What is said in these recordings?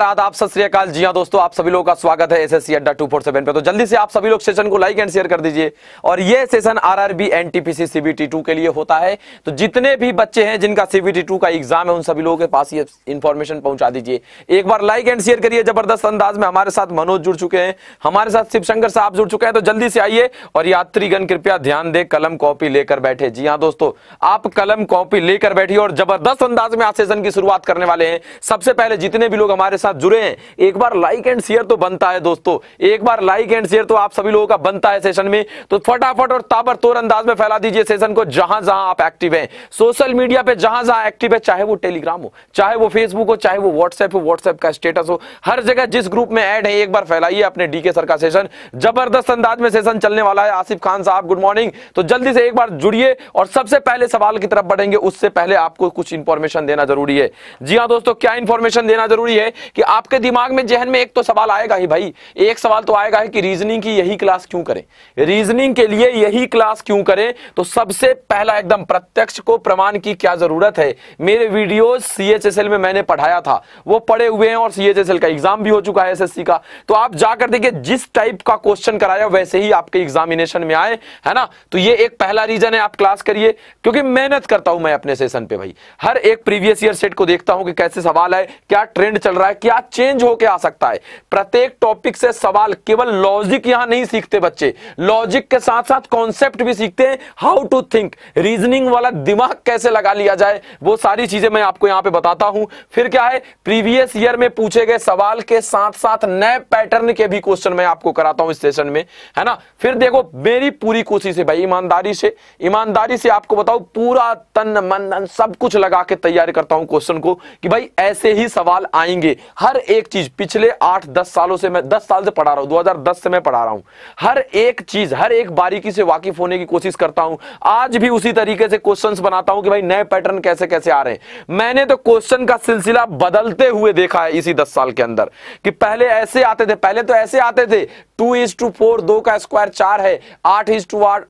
आदाब सत श्रीकाल जी हाँ दोस्तों आप सभी लोगों का स्वागत है एसएससी अड्डा 247 पे तो जल्दी से आप सभी लोग सेशन को लाइक एंड शेयर कर दीजिए और ये session RRB NTPC CBT two के लिए होता है तो जितने भी बच्चे हैं जिनका सीबीटी टू का एग्जाम है उन सभी लोगों के पास ये इन्फॉर्मेशन पहुंचा दीजिए एक बार लाइक एंड शेयर करिए जबरदस्त अंदाज में हमारे साथ मनोज जुड़ चुके हैं हमारे साथ शिवशंकर साहब जुड़ चुके हैं तो जल्दी से आइए और यात्रीगण कृपया ध्यान दे कलम कॉपी लेकर बैठे जी हाँ दोस्तों आप कलम कॉपी लेकर बैठिए और जबरदस्त अंदाज में आज सेशन की शुरुआत करने वाले हैं सबसे पहले जितने भी लोग हमारे साथ जुड़े हैं एक बार लाइक एंड शेयर तो बनता है दोस्तों एक बार लाइक एंड शेयर तो आप सभी लोगों का बनता है सेशन में तो फटाफट और ताबर तोर अंदाज में फैला दीजिए सेशन को जहां जहां आप एक्टिव हैं सोशल मीडिया पे जहां जहां एक्टिव है चाहे वो टेलीग्राम हो चाहे वो फेसबुक हो चाहे वो व्हाट्सएप हो व्हाट्सएप का स्टेटस हो हर जगह जिस ग्रुप में एड है एक बार फैलाइए अपने डीके सर का सेशन जबरदस्त अंदाज में सेशन चलने वाला है आसिफ खान साहब गुड मॉर्निंग तो जल्दी से एक बार जुड़िए और सबसे पहले सवाल की तरफ बढ़ेंगे उससे पहले आपको कुछ इंफॉर्मेशन देना जरूरी है जी हाँ दोस्तों क्या इंफॉर्मेशन देना जरूरी है कि आपके दिमाग में जहन में एक तो सवाल आएगा ही भाई एक सवाल तो आएगा है कि रीजनिंग की यही क्लास क्यों करें रीजनिंग के लिए यही क्लास क्यों करें तो सबसे पहला एकदम प्रत्यक्ष को प्रमाण की क्या जरूरत है मेरे वीडियो सीएचएसएल में मैंने पढ़ाया था वो पढ़े हुए हैं और सीएचएसएल का एग्जाम भी हो चुका है एसएससी का तो आप जाकर देखिए जिस टाइप का क्वेश्चन कराया वैसे ही आपके एग्जामिनेशन में आए है ना तो ये एक पहला रीजन है आप क्लास करिए क्योंकि मेहनत करता हूं मैं अपने सेशन पे भाई हर एक प्रीवियस ईयर सेट को देखता हूं कि कैसे सवाल है क्या ट्रेंड चल रहा है क्या चेंज होके आ सकता है प्रत्येक टॉपिक से सवाल केवल लॉजिक यहां नहीं सीखते बच्चे लॉजिक के साथ साथ कॉन्सेप्ट भी सीखते हैं हाउ टू थिंक रीजनिंग वाला दिमाग कैसे लगा लिया जाए वो सारी चीजें मैं आपको यहां पे बताता हूं फिर क्या है प्रीवियस ईयर में पूछे गए सवाल के साथ साथ नए पैटर्न के भी क्वेश्चन मैं आपको कराता हूं इस सेशन में है ना फिर देखो मेरी पूरी कोशिश है भाई ईमानदारी से ईमानदारी से आपको बताओ पूरा तन मन सब कुछ लगा के तैयार करता हूं क्वेश्चन को कि भाई ऐसे ही सवाल आएंगे हर एक चीज पिछले आठ दस सालों से मैं दस साल से पढ़ा रहा हूं 2010 से मैं पढ़ा रहा हूं हर एक चीज हर एक बारीकी से वाकिफ होने की कोशिश करता हूं आज भी उसी तरीके से क्वेश्चंस बनाता हूं कि भाई नए पैटर्न कैसे कैसे आ रहे हैं मैंने तो क्वेश्चन का सिलसिला बदलते हुए देखा है इसी दस साल के अंदर कि पहले ऐसे आते थे पहले तो ऐसे आते थे टू इज टू फोर दो का स्क्वायर चार है आठ इज टू आठ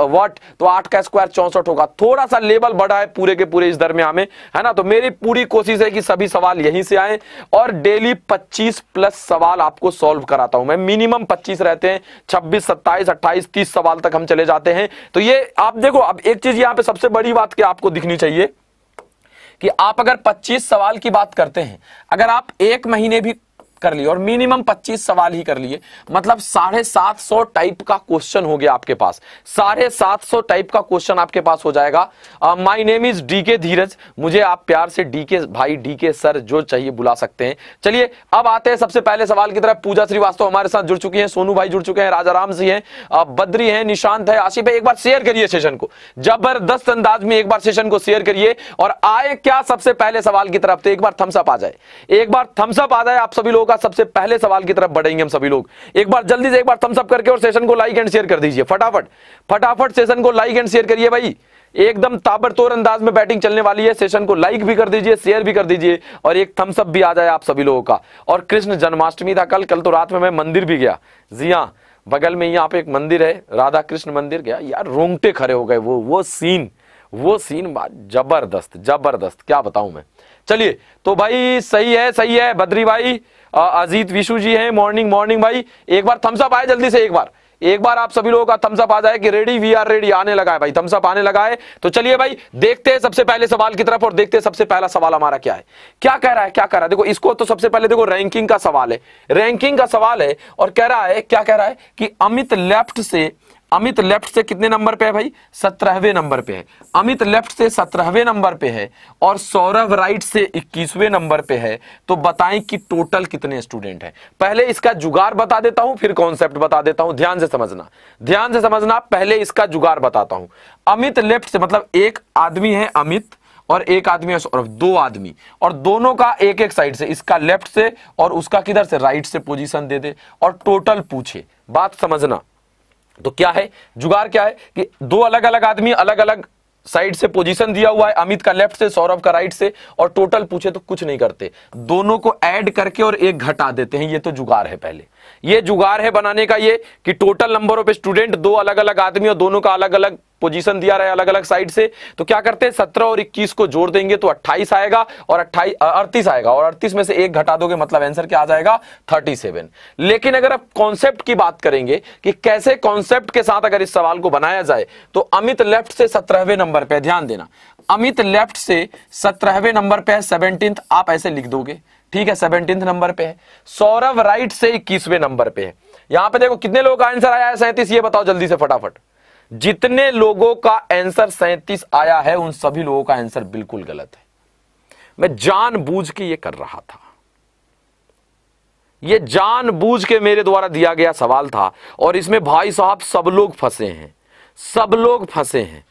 वट तो आठ का स्क्वायर चौसठ होगा थोड़ा सा लेवल बढ़ा है पूरे के पूरे इस दरमियान में है ना तो मेरी पूरी कोशिश है कि सभी सवाल यहीं से आए और और डेली 25 प्लस सवाल आपको सॉल्व कराता हूं मैं मिनिमम 25 रहते हैं 26 27 28 30 सवाल तक हम चले जाते हैं तो ये आप देखो अब एक चीज यहां पे सबसे बड़ी बात क्या आपको दिखनी चाहिए कि आप अगर 25 सवाल की बात करते हैं अगर आप एक महीने भी कर लिए और मिनिमम 25 सवाल ही कर लिए मतलब साढ़े सात सौ टाइप का क्वेश्चन हो गया आपके पास साढ़े सात सौ टाइप का क्वेश्चन आपके पास हो जाएगा my name is DK Dheeraj मुझे आप प्यार से डीके भाई डीके सर जो चाहिए बुला सकते हैं चलिए अब आते हैं सबसे पहले सवाल की तरफ पूजा श्रीवास्तव हमारे साथ जुड़ चुकी है सोनू भाई जुड़ चुके हैं राजा राम जी है बद्री है निशांत है आशी भाई एक बार शेयर करिए सेशन को जबरदस्त अंदाज में एक बार सेशन को शेयर करिए और आए क्या सबसे पहले सवाल की तरफ तो एक बार थम्सअप आ जाए एक बार थम्सअप आ जाए आप सभी लोग होगा सबसे पहले सवाल की तरफ बढ़ेंगे हम सभी लोग एक बार जल्दी से एक बार थम्सअप करके और सेशन को लाइक एंड शेयर कर दीजिए फटाफट फटाफट सेशन को लाइक एंड शेयर करिए भाई एकदम ताबड़तोड़ अंदाज में बैटिंग चलने वाली है सेशन को लाइक भी कर दीजिए शेयर भी कर दीजिए और एक थम्सअप भी आ जाए आप सभी लोगों का और कृष्ण जन्माष्टमी था कल कल तो रात में मैं मंदिर भी गया जी हाँ बगल में यहाँ पे एक मंदिर है राधा कृष्ण मंदिर गया यार रोंगटे खड़े हो गए वो वो सीन वो सीन जबरदस्त जबरदस्त क्या बताऊं मैं चलिए तो भाई सही है सही है बद्री भाई अजीत विशु जी हैं मॉर्निंग मॉर्निंग भाई एक बार थम्सअप आए जल्दी से एक बार एक बार आप सभी लोगों का थम्सअप आ जाए कि रेडी वी आर रेडी आने लगा है भाई थम्सअप आने लगा है तो चलिए भाई देखते हैं सबसे पहले सवाल की तरफ और देखते हैं सबसे पहला सवाल हमारा क्या है क्या कह रहा है क्या कह रहा है देखो इसको तो सबसे पहले देखो रैंकिंग का सवाल है रैंकिंग का सवाल है और कह रहा है क्या कह रहा है कि अमित लेफ्ट से अमित लेफ्ट से कितने नंबर पे है भाई सत्रहवें नंबर पे है अमित लेफ्ट से सत्रहवें नंबर पे है और सौरभ राइट से इक्कीसवें नंबर पे है तो बताएं कि टोटल कितने स्टूडेंट हैं पहले इसका जुगाड़ बता देता हूं फिर कॉन्सेप्ट बता देता हूं ध्यान से समझना ध्यान से समझना पहले इसका जुगाड़ बताता हूं अमित लेफ्ट से मतलब एक आदमी है अमित और एक आदमी है सौरभ दो आदमी और दोनों का एक एक साइड से इसका लेफ्ट से और उसका किधर से राइट से पोजिशन दे दे और टोटल पूछे बात समझना तो क्या है जुगाड़ क्या है कि दो अलग अलग आदमी अलग अलग साइड से पोजीशन दिया हुआ है अमित का लेफ्ट से सौरभ का राइट से और टोटल पूछे तो कुछ नहीं करते दोनों को ऐड करके और एक घटा देते हैं ये तो जुगाड़ है पहले ये जुगाड़ है बनाने का ये कि टोटल नंबर ऑफ स्टूडेंट दो अलग अलग आदमी और दोनों का अलग अलग पोजीशन दिया रहा है अलग अलग साइड से तो क्या करते हैं सत्रह और इक्कीस को जोड़ देंगे तो अट्ठाईस आएगा और अट्ठाईस अड़तीस आएगा और अड़तीस में से एक घटा दोगे मतलब आंसर क्या आ जाएगा थर्टी सेवन लेकिन अगर आप कॉन्सेप्ट की बात करेंगे कि कैसे कॉन्सेप्ट के साथ अगर इस सवाल को बनाया जाए तो अमित लेफ्ट से सत्रहवें नंबर पर ध्यान देना अमित लेफ्ट से सत्रहवें नंबर पर सेवनटीन आप ऐसे लिख दोगे ठीक है सेवनटीन नंबर पे है सौरभ राइट से इक्कीसवें नंबर पे है यहां पे देखो कितने लोगों का आंसर आया है सैंतीस ये बताओ जल्दी से फटाफट जितने लोगों का आंसर सैंतीस आया है उन सभी लोगों का आंसर बिल्कुल गलत है मैं जान के ये कर रहा था ये जान के मेरे द्वारा दिया गया सवाल था और इसमें भाई साहब सब लोग फंसे हैं सब लोग फंसे हैं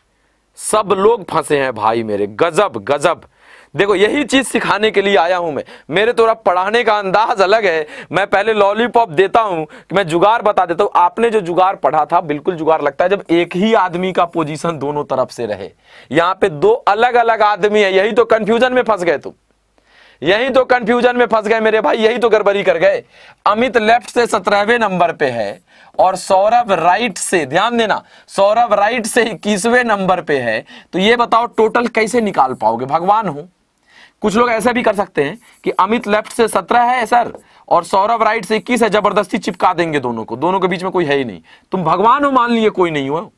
सब लोग फंसे हैं भाई मेरे गजब गजब देखो यही चीज सिखाने के लिए आया हूं मैं मेरे तो अब पढ़ाने का अंदाज अलग है मैं पहले लॉलीपॉप देता हूं कि मैं जुगाड़ बता देता हूं आपने जो जुगाड़ पढ़ा था बिल्कुल जुगाड़ लगता है जब एक ही आदमी का पोजीशन दोनों तरफ से रहे यहां पे दो अलग अलग आदमी है यही तो कंफ्यूजन में फंस गए तुम यही तो कंफ्यूजन में फंस गए मेरे भाई यही तो गड़बड़ी कर गए अमित लेफ्ट से सत्रहवें नंबर पे है और सौरभ राइट से ध्यान देना सौरभ राइट से इक्कीसवें नंबर पे है तो ये बताओ टोटल कैसे निकाल पाओगे भगवान हूं कुछ लोग ऐसा भी कर सकते हैं कि अमित लेफ्ट से सत्रह है सर और सौरभ राइट से इक्कीस है जबरदस्ती चिपका देंगे दोनों को दोनों के बीच में कोई है ही नहीं तुम भगवान हो मान लिए कोई नहीं हो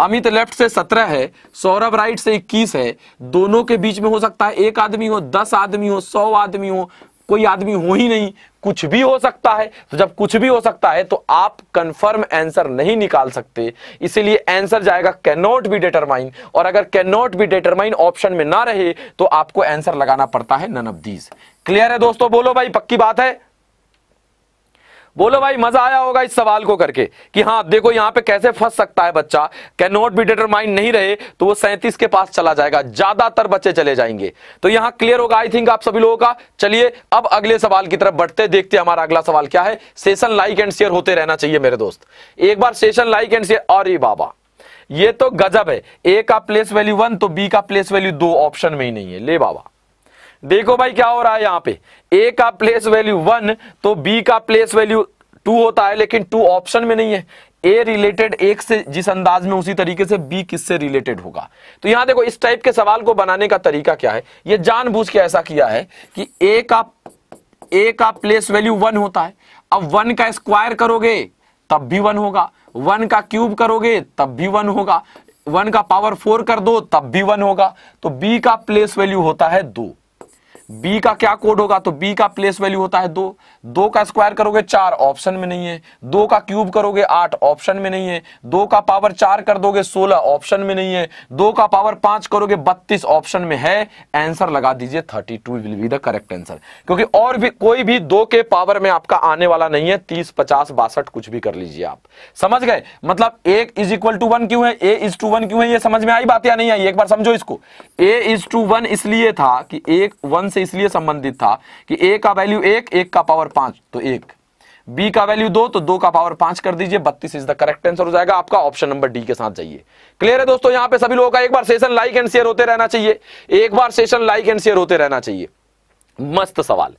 अमित लेफ्ट से सत्रह है सौरभ राइट से इक्कीस है दोनों के बीच में हो सकता है एक आदमी हो दस आदमी हो सौ आदमी हो कोई आदमी हो ही नहीं कुछ भी हो सकता है तो जब कुछ भी हो सकता है तो आप कंफर्म आंसर नहीं निकाल सकते इसीलिए आंसर जाएगा कैन नॉट बी डिटरमाइन और अगर can not be determine option में ना रहे तो आपको आंसर लगाना पड़ता है नन ऑफ दीज क्लियर है दोस्तों बोलो भाई पक्की बात है बोलो भाई मजा आया होगा इस सवाल को करके कि हाँ देखो यहाँ पे कैसे फंस सकता है बच्चा कैन नॉट बी डिटरमाइंड नहीं रहे तो वो सैंतीस के पास चला जाएगा ज्यादातर बच्चे चले जाएंगे तो यहाँ क्लियर होगा आई थिंक आप सभी लोगों का चलिए अब अगले सवाल की तरफ बढ़ते देखते हमारा अगला सवाल क्या है सेशन लाइक एंड शेयर होते रहना चाहिए मेरे दोस्त एक बार सेशन लाइक एंड शेयर और बाबा ये तो गजब है ए का प्लेस वैल्यू वन तो बी का प्लेस वैल्यू दो ऑप्शन में ही नहीं है ले बाबा देखो भाई क्या हो रहा है यहां पे ए का प्लेस वैल्यू वन तो बी का प्लेस वैल्यू टू होता है लेकिन टू ऑप्शन में नहीं है ए रिलेटेड एक से जिस अंदाज में उसी तरीके से बी किससे रिलेटेड होगा तो यहां देखो इस टाइप के सवाल को बनाने का तरीका क्या है ये जानबूझ के ऐसा किया है कि ए का ए का प्लेस वैल्यू वन होता है अब वन का स्क्वायर करोगे तब भी वन होगा वन का क्यूब करोगे तब भी वन होगा वन का पावर फोर कर दो तब भी वन होगा तो बी का प्लेस वैल्यू होता है दो बी का क्या कोड होगा तो बी का प्लेस वैल्यू होता है दो दो का स्क्वायर करोगे चार ऑप्शन में नहीं है दो का क्यूब करोगे आठ ऑप्शन में नहीं है दो का पावर चार कर दोगे सोलह ऑप्शन में नहीं है दो का पावर पांच करोगे बत्तीस ऑप्शन में है आंसर लगा दीजिए thirty two will be the correct answer क्योंकि और भी कोई भी दो के पावर में आपका आने वाला नहीं है तीस पचास बासठ कुछ भी कर लीजिए आप समझ गए मतलब एक इज इक्वल टू वन क्यों है ए इज टू वन क्यों है ये समझ में आई बात या नहीं आई एक बार समझो इसको ए इज टू वन इसलिए था कि एक वन से इसलिए संबंधित था कि ए का वैल्यू एक एक का पावर पांच तो एक बी का वैल्यू दो तो दो का पावर पांच कर दीजिए बत्तीस इज द करेक्ट आंसर हो जाएगा आपका ऑप्शन नंबर डी के साथ जाइए क्लियर है दोस्तों यहां पे सभी लोगों का एक बार सेशन लाइक एंड शेयर होते रहना चाहिए एक बार सेशन लाइक एंड शेयर होते रहना चाहिए मस्त सवाल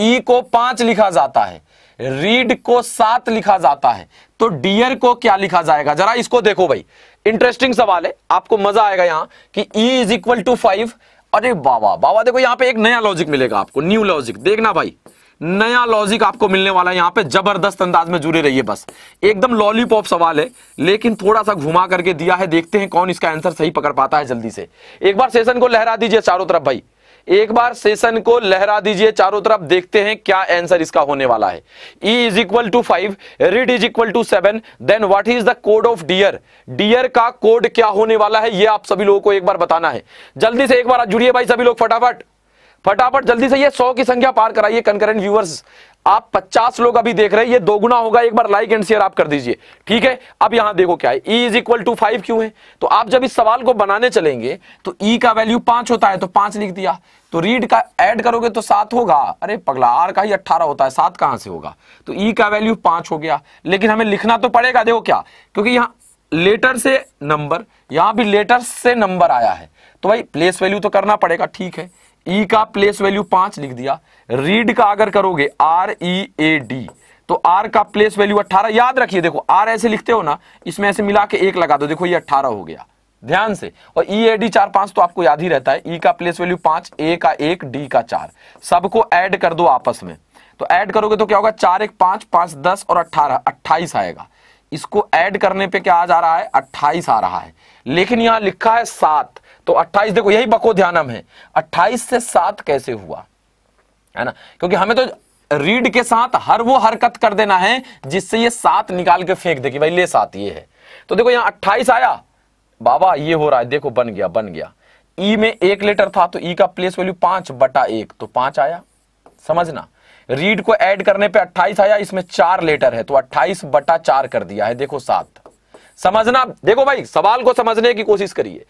ई e को पांच लिखा जाता है रीड को सात लिखा जाता है तो डियर को क्या लिखा जाएगा जरा इसको देखो भाई इंटरेस्टिंग सवाल है आपको मजा आएगा यहां कि E is equal to five अरे बाबा बाबा देखो यहाँ पे एक नया लॉजिक मिलेगा आपको न्यू लॉजिक देखना भाई नया लॉजिक आपको मिलने वाला है यहाँ पे जबरदस्त अंदाज में जुड़े रहिए बस एकदम लॉलीपॉप सवाल है लेकिन थोड़ा सा घुमा करके दिया है देखते हैं कौन इसका आंसर सही पकड़ पाता है जल्दी से एक बार सेशन को लहरा दीजिए चारों तरफ भाई एक बार सेशन को लहरा दीजिए चारों तरफ देखते हैं क्या आंसर इसका होने वाला है E is equal to five read is equal to seven then what is the code of dear dear का कोड क्या होने वाला है यह आप सभी लोगों को एक बार बताना है जल्दी से एक बार जुड़िए भाई सभी लोग फटाफट फटाफट जल्दी से ये सौ की संख्या पार कराइए कंकरेंट व्यूअर्स आप 50 लोग अभी देख रहे हैं ये दोगुना होगा एक बार लाइक एंड शेयर आप कर दीजिए ठीक है अब यहां देखो क्या है E is equal to five क्यों है तो आप जब इस सवाल को बनाने चलेंगे तो ई e का वैल्यू पांच होता है तो पांच लिख दिया तो रीड का ऐड करोगे तो सात होगा अरे पगला आर का ही अट्ठारह होता है सात कहां से होगा तो ई e का वैल्यू पांच हो गया लेकिन हमें लिखना तो पड़ेगा देखो क्या क्योंकि यहां लेटर से नंबर यहां भी लेटर से नंबर आया है तो भाई प्लेस वैल्यू तो करना पड़ेगा ठीक है ई e का प्लेस वैल्यू पांच लिख दिया रीड का अगर करोगे आर ई ए डी तो आर का प्लेस वैल्यू अट्ठारह याद रखिए देखो आर ऐसे लिखते हो ना इसमें ऐसे मिला के एक लगा दो देखो ये अट्ठारह हो गया ध्यान से और ई ए डी चार पांच तो आपको याद ही रहता है ई e का प्लेस वैल्यू पांच ए का एक डी का चार सबको ऐड कर दो आपस में तो ऐड करोगे तो क्या होगा चार एक पांच पांच दस और अट्ठारह अट्ठाईस आएगा इसको ऐड करने पे क्या आ जा रहा है अट्ठाईस आ रहा है लेकिन यहां लिखा है सात तो 28 देखो यही बको ध्यानम है 28 से 7 कैसे हुआ है ना क्योंकि हमें तो रीड के साथ हर वो हरकत कर देना है जिससे ये सात निकाल के फेंक दे कि भाई ले सात ये है तो देखो यहां अट्ठाइस आया बाबा ये हो रहा है देखो बन गया बन गया ई में एक लेटर था तो ई का प्लेस वैल्यू पांच बटा एक तो पांच आया समझना रीड को ऐड करने पे 28 आया इसमें चार लेटर है तो 28 बटा चार कर दिया है देखो सात समझना देखो भाई सवाल को समझने की कोशिश करिए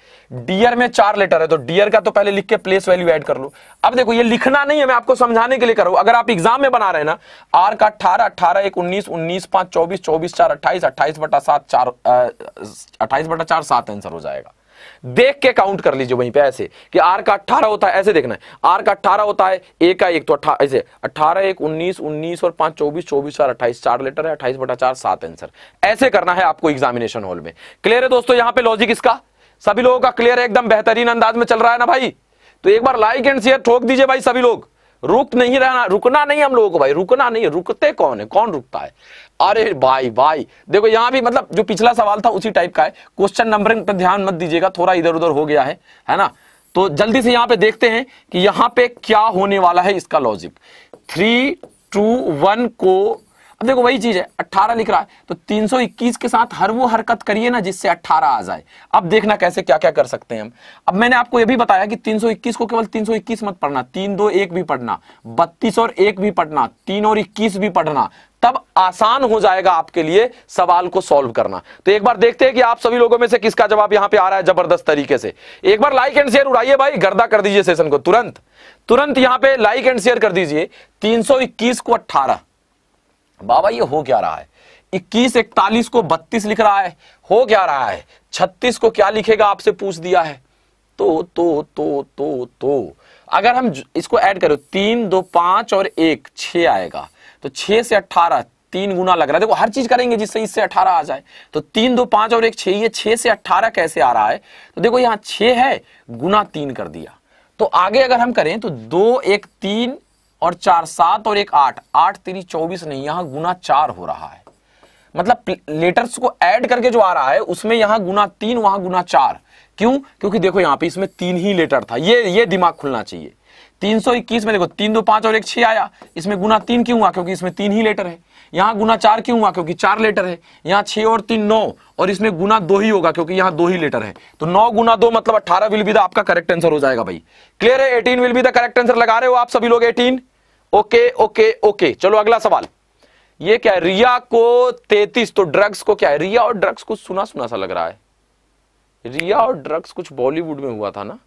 डियर में चार लेटर है तो डियर का तो पहले लिख के प्लेस वैल्यू ऐड कर लो अब देखो ये लिखना नहीं है मैं आपको समझाने के लिए करूं अगर आप एग्जाम में बना रहे ना आर का अठारह अठारह एक उन्नीस उन्नीस पांच चौबीस चौबीस चार अट्ठाईस अट्ठाईस बटा सात चार अट्ठाईस बटा चार सात आंसर हो जाएगा देख के काउंट कर लीजिए वहीं पे ऐसे कि आर का अठारह होता है ऐसे देखना है आर का अठारह होता है ए का एक तो अठारह ऐसे अठारह एक उन्नीस उन्नीस और पांच चौबीस चौबीस और अट्ठाइस चार लेटर है अट्ठाइस बटा चार सात आंसर ऐसे करना है आपको एग्जामिनेशन हॉल में क्लियर है दोस्तों यहां पर लॉजिक इसका सभी लोगों का क्लियर है एकदम बेहतरीन अंदाज में चल रहा है ना भाई तो एक बार लाइक एंड शेयर ठोक दीजिए भाई सभी लोग रुक नहीं रहना रुकना नहीं हम लोगों को भाई रुकना नहीं है रुकते कौन है कौन रुकता है अरे भाई भाई देखो यहां भी मतलब जो पिछला सवाल था उसी टाइप का है क्वेश्चन नंबरिंग पर ध्यान मत दीजिएगा थोड़ा इधर उधर हो गया है है ना तो जल्दी से यहां पे देखते हैं कि यहां पे क्या होने वाला है इसका लॉजिक थ्री टू वन को अब देखो वही चीज है 18 लिख रहा है तो 321 के साथ हर वो हरकत करिए ना जिससे 18 आ जाए अब देखना कैसे क्या क्या कर सकते हैं हम अब मैंने आपको ये भी बताया कि 321 को केवल 321 मत पढ़ना तीन दो एक भी पढ़ना बत्तीस और एक भी पढ़ना तीन और इक्कीस भी पढ़ना तब आसान हो जाएगा आपके लिए सवाल को सॉल्व करना तो एक बार देखते हैं कि आप सभी लोगों में से किसका जवाब यहां पे आ रहा है जबरदस्त तरीके से एक बार लाइक एंड शेयर उड़ाइए भाई गर्दा कर दीजिए सेशन को तुरंत तुरंत यहां पे लाइक एंड शेयर कर दीजिए 321 को 18 बाबा ये हो क्या रहा है इक्कीस इकतालीस को बत्तीस लिख रहा है हो क्या रहा है छत्तीस को क्या लिखेगा आपसे पूछ दिया है तो तो तो तो तो अगर हम इसको ऐड करो तीन दो पांच और एक छ आएगा तो छह से अट्ठारह तीन गुना लग रहा है देखो हर चीज करेंगे जिससे इससे अठारह आ जाए तो तीन दो पांच और एक छह ये छह से अट्ठारह कैसे आ रहा है तो देखो यहां छह है गुना तीन कर दिया तो आगे अगर हम करें तो दो एक तीन और चार सात और एक आठ आठ तेरी चौबीस नहीं यहां गुना चार हो रहा है मतलब लेटर्स को ऐड करके जो आ रहा है उसमें यहां गुना तीन वहां गुना चार क्यों क्योंकि देखो यहां पे इसमें तीन ही लेटर था ये ये दिमाग खुलना चाहिए 321 में देखो तीन दो पांच और एक छह आया इसमें गुना तीन क्यों हुआ क्योंकि इसमें तीन ही लेटर है यहां गुना चार क्यों हुआ क्योंकि चार लेटर है यहां छह और तीन नौ और इसमें गुना दो ही होगा क्योंकि यहां दो ही लेटर है तो नौ गुना दो मतलब अठारह विल बी द आपका करेक्ट आंसर हो जाएगा भाई क्लियर है eighteen will be the correct answer लगा रहे हो आप सभी लोग एटीन ओके ओके ओके चलो अगला सवाल ये क्या है रिया को तैतीस तो ड्रग्स को क्या है रिया और ड्रग्स कुछ सुना सुना सा लग रहा है रिया और ड्रग्स कुछ बॉलीवुड में हुआ था ना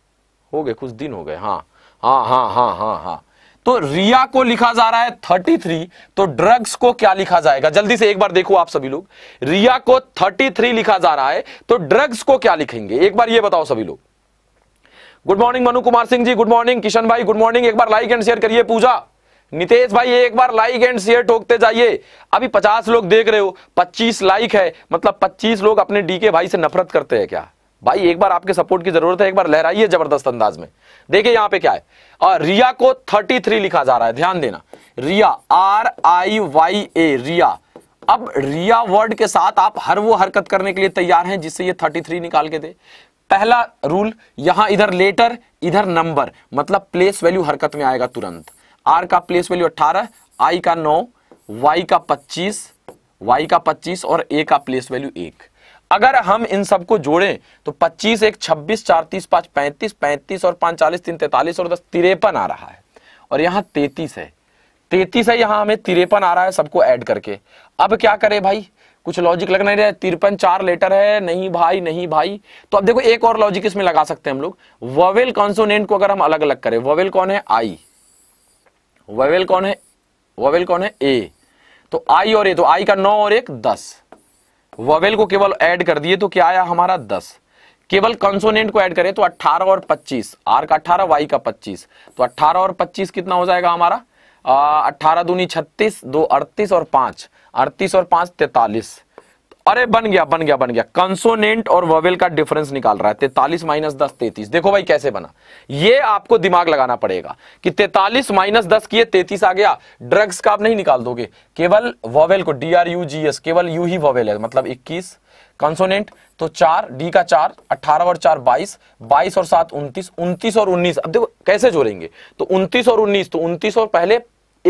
हो गए कुछ दिन हो गए हाँ हाँ हाँ हाँ हाँ हाँ तो रिया को लिखा जा रहा है थर्टी थ्री तो ड्रग्स को क्या लिखा जाएगा जल्दी से एक बार देखो आप सभी लोग रिया को थर्टी थ्री लिखा जा रहा है तो ड्रग्स को क्या लिखेंगे एक बार ये बताओ सभी लोग good morning Manu Kumar Singh ji good morning Kishan भाई गुड मॉर्निंग एक बार लाइक एंड शेयर करिए पूजा नितेश भाई एक बार लाइक एंड शेयर ठोकते जाइए अभी 50 लोग देख रहे हो 25 लाइक है मतलब 25 लोग अपने डीके भाई से नफरत करते हैं क्या भाई एक बार आपके सपोर्ट की जरूरत है एक बार लहराइए जबरदस्त अंदाज में देखिए यहां पे क्या है और रिया को 33 लिखा जा रहा है ध्यान देना रिया आर आई वाई ए रिया अब रिया वर्ड के साथ आप हर वो हरकत करने के लिए तैयार हैं जिससे ये 33 निकाल के दे पहला रूल यहां इधर लेटर इधर नंबर मतलब प्लेस वैल्यू हरकत में आएगा तुरंत आर का प्लेस वैल्यू अट्ठारह आई का नौ वाई का पच्चीस वाई का पच्चीस और ए का प्लेस वैल्यू एक अगर हम इन सबको जोड़ें तो पच्चीस एक छब्बीस चार तीस पांच पैंतीस पैंतीस और पाँच चालीस तीन तैतालीस और दस तिरपन आ रहा है और यहां तैतीस है तैतीस है यहां हमें तिरपन आ रहा है सबको ऐड करके अब क्या करें भाई कुछ लॉजिक लग नहीं रहा है तिरपन चार लेटर है नहीं भाई नहीं भाई तो अब देखो एक और लॉजिक इसमें लगा सकते हैं हम लोग ववेल कॉन्सोनेंट को अगर हम अलग अलग करें वोवेल कौन है आई वेवेल कौन है वेवेल कौन है ए तो आई और ए तो आई का नौ और एक दस वेल को केवल ऐड कर दिए तो क्या आया हमारा दस केवल कंसोनेंट को ऐड करें तो अट्ठारह और पच्चीस आर का अट्ठारह वाई का पच्चीस तो अट्ठारह और पच्चीस कितना हो जाएगा हमारा अट्ठारह दूनी छत्तीस दो अड़तीस और पांच अड़तीस और पांच तैतालीस अरे बन गया बन गया बन गया कंसोनेंट और ववेल का डिफरेंस निकाल रहा है तैतालीस माइनस दस तैतीस देखो भाई कैसे बना ये आपको दिमाग लगाना पड़ेगा कि तैतालीस माइनस दस किए तैतीस आ गया ड्रग्स का आप नहीं निकाल दोगे केवल ववेल को D R U G S केवल यू ही ववेल है मतलब इक्कीस कंसोनेंट तो चार डी का चार अठारह और चार बाईस बाईस और सात उन्तीस उन्तीस और उन्नीस अब देखो कैसे जोड़ेंगे तो उन्तीस और उन्नीस तो उन्तीस और पहले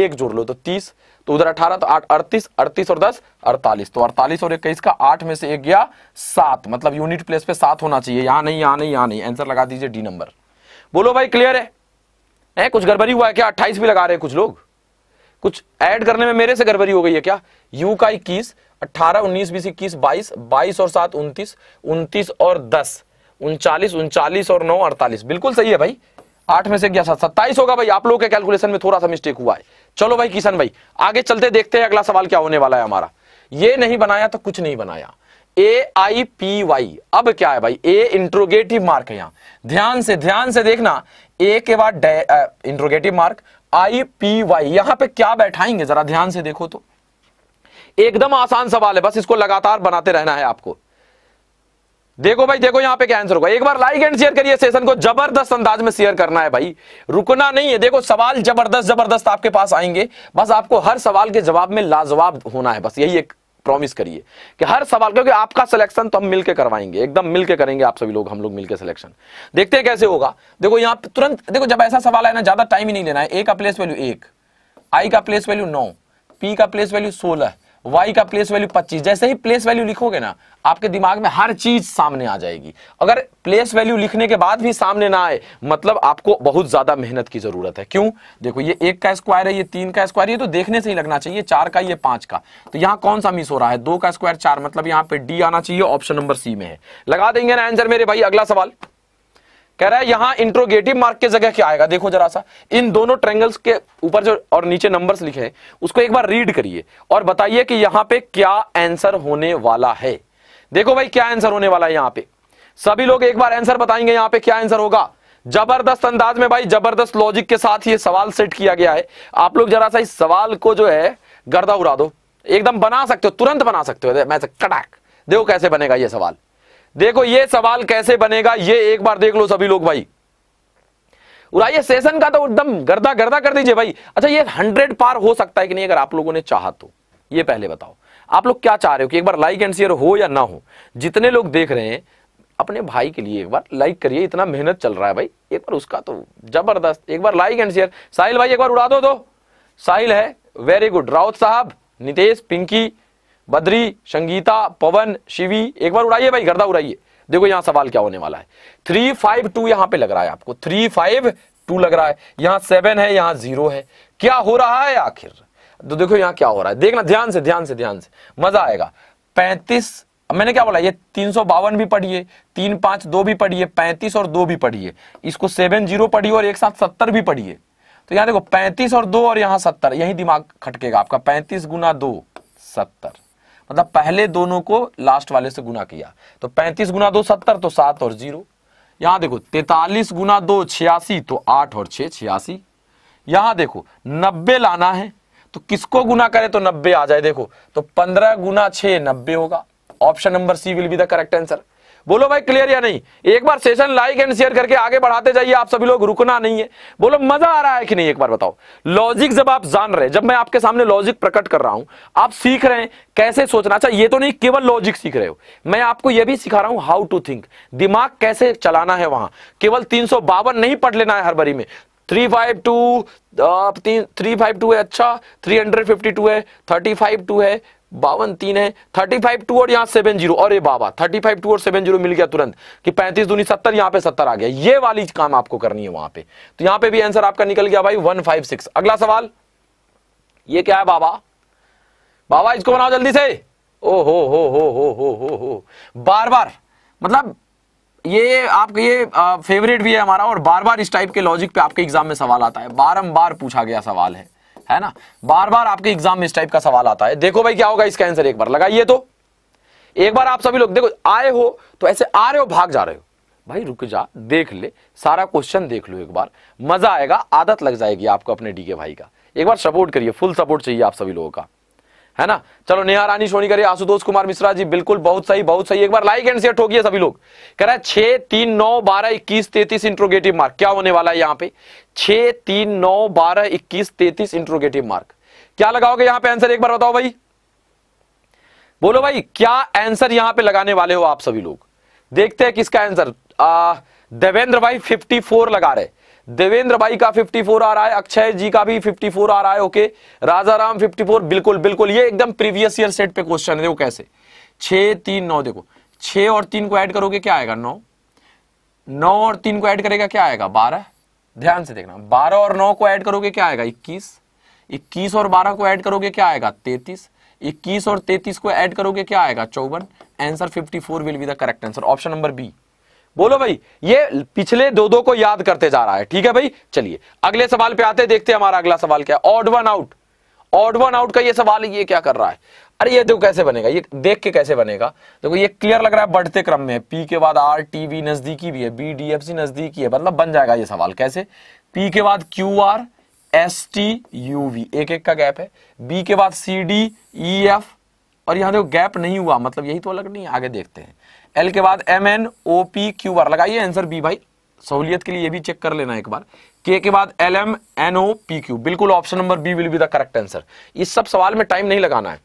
एक जोड़ लो तो तीस तो उधर अठारह तो आठ अड़तीस अड़तीस और दस अड़तालीस तो अड़तालीस और इक्कीस का आठ में से एक गया सात मतलब यूनिट प्लेस पे सात होना चाहिए यहां नहीं यहां नहीं यहां नहीं आंसर लगा दीजिए डी नंबर बोलो भाई क्लियर है ए, कुछ गड़बड़ी हुआ है क्या अट्ठाईस भी लगा रहे हैं कुछ लोग कुछ ऐड करने में मेरे से गड़बड़ी हो गई है क्या यू का इक्कीस अट्ठारह उन्नीस बीस इक्कीस बाईस बाईस और सात उन्तीस उन्तीस और दस उनचालीस उनचालीस और नौ अड़तालीस बिल्कुल सही है भाई आठ में से क्या सत्ताईस होगा भाई आप लोगों के कैलकुलेशन में थोड़ा सा मिस्टेक हुआ है चलो भाई किशन भाई आगे चलते देखते हैं अगला सवाल क्या होने वाला है हमारा ये नहीं बनाया तो कुछ नहीं बनाया ए आई पी वाई अब क्या है भाई ए इंट्रोगेटिव मार्क है यहां ध्यान से ध्यान से देखना ए के बाद interrogative mark I P Y यहां पे क्या बैठाएंगे जरा ध्यान से देखो तो एकदम आसान सवाल है बस इसको लगातार बनाते रहना है आपको देखो भाई देखो यहां पे क्या आंसर होगा एक बार लाइक एंड शेयर करिए सेशन को जबरदस्त अंदाज में शेयर करना है भाई रुकना नहीं है देखो सवाल जबरदस्त जबरदस्त आपके पास आएंगे बस आपको हर सवाल के जवाब में लाजवाब होना है बस यही एक प्रॉमिस करिए कि हर सवाल क्योंकि आपका सिलेक्शन तो हम मिलकर करवाएंगे एकदम मिलकर करेंगे आप सभी लोग हम लोग मिलकर सिलेक्शन देखते हैं कैसे होगा देखो यहाँ तुरंत देखो जब ऐसा सवाल है ना ज्यादा टाइम ही नहीं लेना है ए का प्लेस वैल्यू एक आई का प्लेस वैल्यू नौ पी का प्लेस वैल्यू सोलह वाई का प्लेस वैल्यू पच्चीस जैसे ही प्लेस वैल्यू लिखोगे ना आपके दिमाग में हर चीज सामने आ जाएगी अगर प्लेस वैल्यू लिखने के बाद भी सामने ना आए मतलब आपको बहुत ज्यादा मेहनत की जरूरत है क्यों देखो ये एक का स्क्वायर है ये तीन का स्क्वायर ये तो देखने से ही लगना चाहिए चार का ये पांच का तो यहां कौन सा मिस हो रहा है दो का स्क्वायर चार मतलब यहाँ पे डी आना चाहिए ऑप्शन नंबर सी में है लगा देंगे ना आंसर मेरे भाई अगला सवाल कह रहा है यहां इंट्रोगेटिव मार्क के जगह क्या आएगा देखो जरा सा इन दोनों ट्रेंगल्स के ऊपर जो और नीचे नंबर्स लिखे हैं उसको एक बार रीड करिए और बताइए कि यहां पे क्या आंसर होने वाला है देखो भाई क्या आंसर होने वाला है यहां पे सभी लोग एक बार आंसर बताएंगे यहां पे क्या आंसर होगा जबरदस्त अंदाज में भाई जबरदस्त लॉजिक के साथ ये सवाल सेट किया गया है आप लोग जरा सा इस सवाल को जो है गर्दा उड़ा दो एकदम बना सकते हो तुरंत बना सकते हो मैं कटाक देखो कैसे बनेगा ये सवाल देखो ये सवाल कैसे बनेगा ये एक बार देख लो सभी लोग भाई उड़ाइए सेशन का तो एकदम गर्दा गर्दा कर दीजिए भाई अच्छा ये हंड्रेड पार हो सकता है कि नहीं अगर आप लोगों ने चाह तो ये पहले बताओ आप लोग क्या चाह रहे हो कि एक बार लाइक एंड शेयर हो या ना हो जितने लोग देख रहे हैं अपने भाई के लिए एक बार लाइक करिए इतना मेहनत चल रहा है भाई एक बार उसका तो जबरदस्त एक बार लाइक एंड शेयर साहिल भाई एक बार उड़ा दो तो साहिल है वेरी गुड राउत साहब नितेश पिंकी बद्री संगीता पवन शिवी एक बार उड़ाइए भाई गर्दा उड़ाइए देखो यहाँ सवाल क्या होने वाला है थ्री फाइव टू यहाँ पे लग रहा है आपको थ्री फाइव टू लग रहा है यहाँ सेवन है यहाँ जीरो है क्या हो रहा है आखिर तो देखो यहां क्या हो रहा है देखना ध्यान से ध्यान से ध्यान से मजा आएगा पैंतीस मैंने क्या बोला ये तीन सौ बावन भी पढ़िए तीन पांच दो भी पढ़िए पैंतीस और दो भी पढ़िए इसको सेवन जीरो पढ़िए और एक साथ सत्तर भी पढ़िए तो यहाँ देखो पैंतीस और दो और यहाँ सत्तर यही दिमाग खटकेगा आपका पैंतीस गुना दो सत्तर मतलब पहले दोनों को लास्ट वाले से गुना किया तो पैंतीस गुना दो सत्तर तो सात और जीरो यहां देखो तैतालीस गुना दो छियासी तो आठ और छह छियासी यहां देखो नब्बे लाना है तो किसको गुना करे तो नब्बे आ जाए देखो तो पंद्रह गुना छः नब्बे होगा option number C will be the correct answer बोलो भाई क्लियर या नहीं एक बार सेशन लाइक एंड शेयर करके आगे बढ़ाते जाइए आप सभी लोग रुकना नहीं है बोलो मजा आ रहा है कि नहीं एक बार बताओ लॉजिक जब आप जान रहे जब मैं आपके सामने लॉजिक प्रकट कर रहा हूं आप सीख रहे हैं कैसे सोचना अच्छा ये तो नहीं केवल लॉजिक सीख रहे हो मैं आपको यह भी सिखा रहा हूं हाउ टू थिंक दिमाग कैसे चलाना है वहां केवल तीन नहीं पढ़ लेना है हर बरी में थ्री फाइव टू तीन थ्री फाइव टू है अच्छा थ्री हंड्रेड फिफ्टी टू है थर्टी फाइव टू है बावन तीन है थर्टी फाइव टू और यहाँ सेवन जीरो और ये बाबा थर्टी फाइव टू और सेवन जीरो मिल गया तुरंत कि पैंतीस दूनी सत्तर यहाँ पे सत्तर आ गया ये वाली काम आपको करनी है वहां पे तो यहाँ पे भी आंसर आपका निकल गया भाई वन फाइव सिक्स अगला सवाल ये क्या है बाबा बाबा इसको बनाओ जल्दी से ओ हो हो हो हो हो हो हो बार बार मतलब ये आपके ये फेवरेट भी है हमारा और बार बार इस टाइप के लॉजिक पे आपके एग्जाम में सवाल आता है बारम्बार पूछा गया सवाल है है ना बार बार आपके एग्जाम में इस टाइप का सवाल आता है देखो भाई क्या होगा इसका आंसर एक बार लगाइए तो एक बार आप सभी लोग देखो आए हो तो ऐसे आ रहे हो भाग जा रहे हो भाई रुक जा देख ले सारा क्वेश्चन देख लो एक बार मजा आएगा आदत लग जाएगी आपको अपने डीके भाई का एक बार सपोर्ट करिए फुल सपोर्ट चाहिए आप सभी लोगों का है ना चलो नेहा रानी सोनी करिए आशुतोष कुमार मिश्रा जी बिल्कुल बहुत सही बहुत सही एक बार लाइक एंड शेयर ठोकिए सभी लोग कह रहे हैं छह तीन नौ बारह इक्कीस तैतीस इंट्रोगेटिव मार्क क्या होने वाला है यहाँ पे छह तीन नौ बारह इक्कीस तैतीस इंट्रोगेटिव मार्क क्या लगाओगे यहाँ पे आंसर एक बार बताओ भाई बोलो भाई क्या आंसर यहाँ पे लगाने वाले हो आप सभी लोग देखते हैं किसका आंसर देवेंद्र भाई 54 लगा रहे देवेंद्र भाई का 54 आ रहा है अक्षय जी का भी 54 आ रहा है ओके राजा राम 54 बिल्कुल बिल्कुल ये एकदम प्रीवियस ईयर सेट पे क्वेश्चन है देखो कैसे छह तीन नौ देखो छः और तीन को ऐड करोगे क्या आएगा नौ नौ और तीन को ऐड करेगा क्या आएगा बारह ध्यान से देखना बारह और नौ को ऐड करोगे क्या आएगा इक्कीस इक्कीस और बारह को ऐड करोगे क्या आएगा तैतीस इक्कीस और तैतीस को ऐड करोगे क्या आएगा चौवन answer four will be the correct answer option number B बोलो भाई ये पिछले दो दो को याद करते जा रहा है ठीक है भाई चलिए अगले सवाल पे आते देखते हैं हमारा अगला सवाल क्या odd one out odd one out का ये सवाल ये क्या कर रहा है अरे ये देखो कैसे बनेगा ये देख के कैसे बनेगा देखो ये क्लियर लग रहा है बढ़ते क्रम में पी के बाद आर टी वी नजदीकी भी है बी डी एफ सी नजदीकी है मतलब बन जाएगा ये सवाल कैसे पी के बाद Q R S T U V एक एक का गैप है बी के बाद सी डी ई एफ और यहां देखो गैप नहीं हुआ मतलब यही तो अलग नहीं आगे देखते हैं एल के बाद M N O P Q R लगाइए आंसर बी भाई सहूलियत के लिए ये भी चेक कर लेना एक बार के के बाद L M N O P Q बिल्कुल option number B will be the correct answer इस सब सवाल में टाइम नहीं लगाना है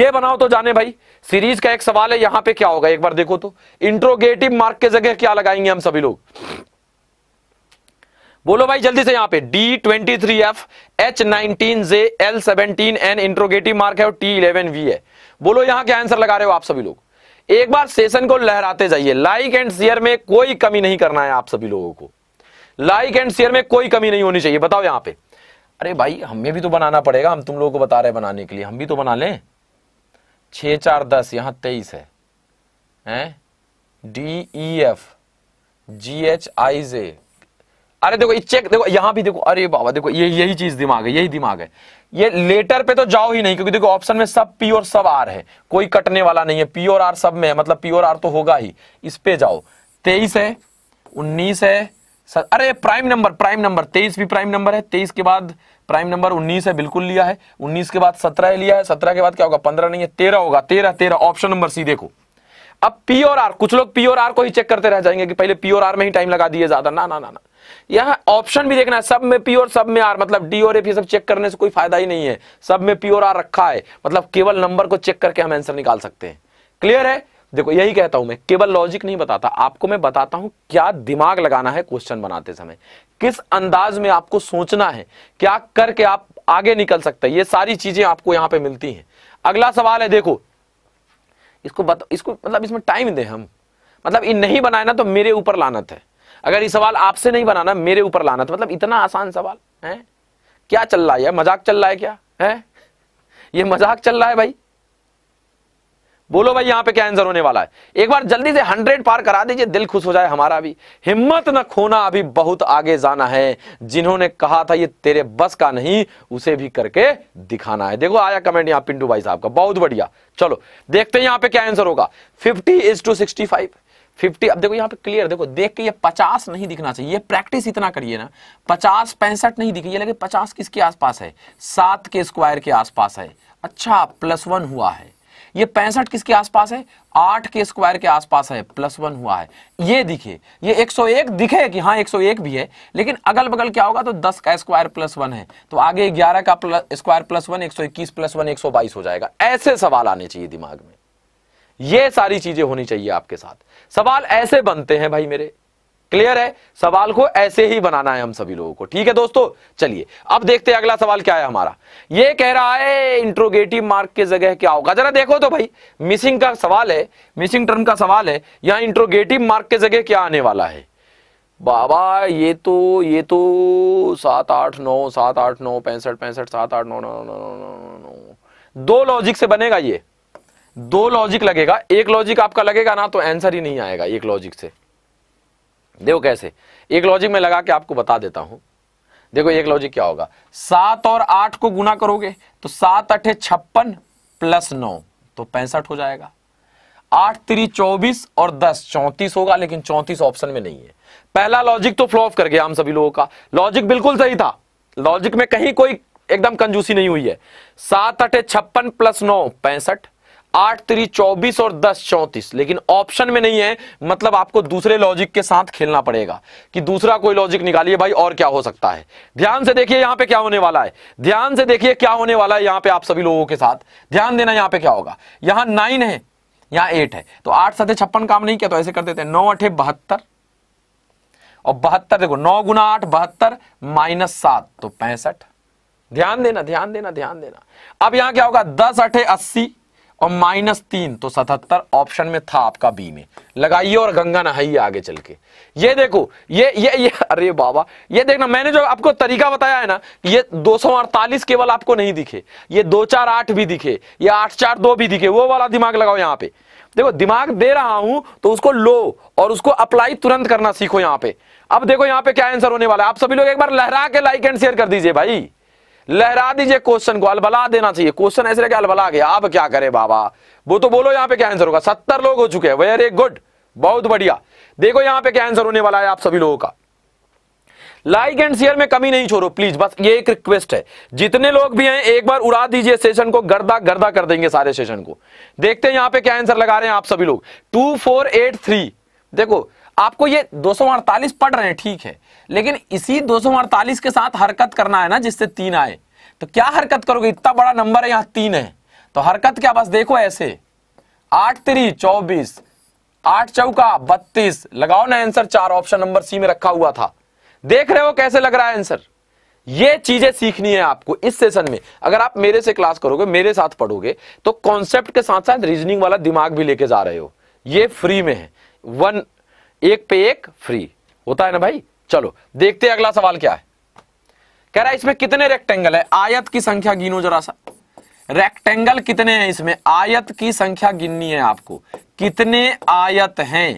ये बनाओ तो जाने भाई सीरीज का एक सवाल है यहां पे क्या होगा एक बार देखो तो इंट्रोगेटिव मार्क के जगह क्या लगाएंगे हम सभी लोग बोलो भाई जल्दी से यहां पे D twenty three F H nineteen J L seventeen N interrogative mark है और टी इलेवन वी है बोलो यहां क्या आंसर लगा रहे हो आप सभी लोग एक बार सेशन को लहराते जाइए लाइक एंड शेयर में कोई कमी नहीं करना है आप सभी लोगों को लाइक एंड शेयर में कोई कमी नहीं होनी चाहिए बताओ यहां पे अरे भाई हमें भी तो बनाना पड़ेगा हम तुम लोगों को बता रहे बनाने के लिए हम भी तो बना लें छ चार दस यहां तेईस है D E F G H I J अरे देखो ये चेक देखो यहां भी देखो अरे बाबा देखो ये यही चीज दिमाग है यही दिमाग है ये लेटर पे तो जाओ ही नहीं क्योंकि देखो ऑप्शन में सब पी और सब आर है कोई कटने वाला नहीं है पी और आर सब में है मतलब पी और आर तो होगा ही इस पे जाओ तेईस है उन्नीस है सर, अरे प्राइम नंबर प्राइम नंबर तेईस भी प्राइम नंबर है तेईस के बाद प्राइम नंबर उन्नीस है बिल्कुल लिया है उन्नीस के बाद सत्रह लिया है सत्रह के बाद क्या होगा पंद्रह नहीं है तेरह होगा तेरह तेरह ऑप्शन नंबर सी देखो अब पी और आर कुछ लोग पी और आर को ही चेक करते रह जाएंगे कि पहले पी और आर में ही टाइम लगा दिए ज्यादा ना ना ना ना यहां ऑप्शन भी देखना है सब में प्योर सब में आर मतलब डी और एफ ये सब चेक करने से कोई फायदा ही नहीं है सब में प्योर आर रखा है मतलब केवल नंबर को चेक करके हम आंसर निकाल सकते हैं क्लियर है देखो यही कहता हूं मैं केवल लॉजिक नहीं बताता आपको मैं बताता हूं क्या दिमाग लगाना है क्वेश्चन बनाते समय किस अंदाज में आपको सोचना है क्या करके आप आगे निकल सकते हैं ये सारी चीजें आपको यहां पे मिलती हैं अगला सवाल है देखो इसको बता इसको मतलब इसमें टाइम दे हम मतलब ये नहीं बनाए ना तो मेरे ऊपर लानत है अगर ये सवाल आपसे नहीं बनाना मेरे ऊपर लाना तो मतलब इतना आसान सवाल है क्या चल रहा है मजाक चल रहा है क्या है ये मजाक चल रहा है भाई बोलो भाई यहां पे क्या आंसर होने वाला है एक बार जल्दी से हंड्रेड पार करा दीजिए दिल खुश हो जाए हमारा भी हिम्मत न खोना अभी बहुत आगे जाना है जिन्होंने कहा था ये तेरे बस का नहीं उसे भी करके दिखाना है देखो आया कमेंट यहाँ पिंटू भाई साहब का बहुत बढ़िया चलो देखते हैं यहाँ पे क्या आंसर होगा fifty is to sixty five fifty अब देखो यहाँ पे क्लियर देखो देख के ये पचास नहीं दिखना चाहिए ये प्रैक्टिस इतना करिए ना पचास पैंसठ नहीं दिखे ये लगे पचास किसके आसपास है सात के स्क्वायर के आसपास है अच्छा प्लस वन हुआ है ये पैंसठ किसके आसपास है आठ के स्क्वायर के आसपास है प्लस वन हुआ है ये दिखे ये 101 दिखे कि हाँ 101 भी है लेकिन अगल बगल क्या होगा तो 10 का स्क्वायर प्लस वन है तो आगे 11 का square plus one 121 plus one 122 हो जाएगा ऐसे सवाल आने चाहिए दिमाग में ये सारी चीजें होनी चाहिए आपके साथ सवाल ऐसे बनते हैं भाई मेरे क्लियर है सवाल को ऐसे ही बनाना है हम सभी लोगों को ठीक है दोस्तों चलिए अब देखते हैं अगला सवाल क्या है हमारा ये कह रहा है इंट्रोगेटिव मार्क के जगह क्या होगा जरा देखो तो भाई मिसिंग का सवाल है मिसिंग टर्म का सवाल है यहां इंट्रोगेटिव मार्क के जगह क्या आने वाला है बाबा ये तो ये तो सात आठ नौ सात आठ नौ पैंसठ पैंसठ सात आठ नौ नौ नौ नौ नौ दो लॉजिक से बनेगा ये दो लॉजिक लगेगा एक लॉजिक आपका लगेगा ना तो आंसर ही नहीं आएगा एक लॉजिक से देखो कैसे एक लॉजिक में लगा के आपको बता देता हूं देखो एक लॉजिक क्या होगा सात और आठ को गुना करोगे तो सात अठे छप्पन प्लस नौ तो पैंसठ हो जाएगा आठ त्री चौबीस और दस चौंतीस होगा लेकिन चौंतीस ऑप्शन में नहीं है पहला लॉजिक तो फ्लॉप कर गया हम सभी लोगों का लॉजिक बिल्कुल सही था लॉजिक में कहीं कोई एकदम कंजूसी नहीं हुई है सात अठे छप्पन प्लस नौ पैंसठ आठ त्री चौबीस और दस चौंतीस लेकिन ऑप्शन में नहीं है मतलब आपको दूसरे लॉजिक के साथ खेलना पड़ेगा कि दूसरा कोई लॉजिक निकालिए भाई और क्या हो सकता है ध्यान से देखिए यहां पे क्या होने वाला है ध्यान से देखिए क्या होने वाला है यहां पे आप सभी लोगों के साथ ध्यान देना यहां पे क्या होगा यहां नाइन है यहां एट है तो आठ सतह छप्पन काम नहीं किया तो ऐसे कर देते हैं नौ अठे बहत्तर और बहत्तर देखो नौ गुना आठ बहत्तर माइनस सात तो पैंसठ ध्यान देना ध्यान देना ध्यान देना अब यहां क्या होगा दस अठे अस्सी और माइनस तीन तो सतहत्तर ऑप्शन में था आपका बी में लगाइए और गंगा नहाइए आगे चल के ये देखो ये ये ये अरे बाबा ये देखना मैंने जो आपको तरीका बताया है ना ये दो केवल आपको नहीं दिखे ये दो चार आठ भी दिखे ये आठ चार दो भी दिखे वो वाला दिमाग लगाओ यहाँ पे देखो दिमाग दे रहा हूं तो उसको लो और उसको अप्लाई तुरंत करना सीखो यहाँ पे अब देखो यहाँ पे क्या आंसर होने वाला है आप सभी लोग एक बार लहरा के लाइक एंड शेयर कर दीजिए भाई लहरा दीजिए क्वेश्चन को अलबला देना चाहिए क्वेश्चन ऐसे लगे अलबला गया आप क्या करे बाबा वो तो बोलो यहाँ पे क्या आंसर होगा सत्तर लोग हो चुके हैं वेरी गुड बहुत बढ़िया देखो यहाँ पे क्या आंसर होने वाला है आप सभी लोगों का लाइक एंड शेयर में कमी नहीं छोड़ो प्लीज बस ये एक रिक्वेस्ट है जितने लोग भी हैं एक बार उड़ा दीजिए सेशन को गर्दा गर्दा कर देंगे सारे सेशन को देखते हैं यहां पे क्या आंसर लगा रहे हैं आप सभी लोग टू फोर एट थ्री देखो आपको ये दो सौ अड़तालीस पढ़ रहे हैं ठीक है लेकिन इसी दो के साथ हरकत करना है ना जिससे तीन आए तो क्या हरकत करोगे इतना बड़ा नंबर है यहां तीन है तो हरकत क्या बस देखो ऐसे आठ त्री चौबीस आठ चौका बत्तीस लगाओ ना आंसर चार ऑप्शन नंबर सी में रखा हुआ था देख रहे हो कैसे लग रहा है आंसर ये चीजें सीखनी है आपको इस सेशन में अगर आप मेरे से क्लास करोगे मेरे साथ पढ़ोगे तो कॉन्सेप्ट के साथ साथ रीजनिंग वाला दिमाग भी लेके जा रहे हो ये फ्री में है वन एक पे एक फ्री होता है ना भाई चलो देखते हैं अगला सवाल क्या है कह रहा है इसमें कितने रेक्टेंगल है आयत की संख्या गिनो जरा सा रेक्टेंगल कितने हैं इसमें आयत की संख्या गिननी है आपको कितने आयत हैं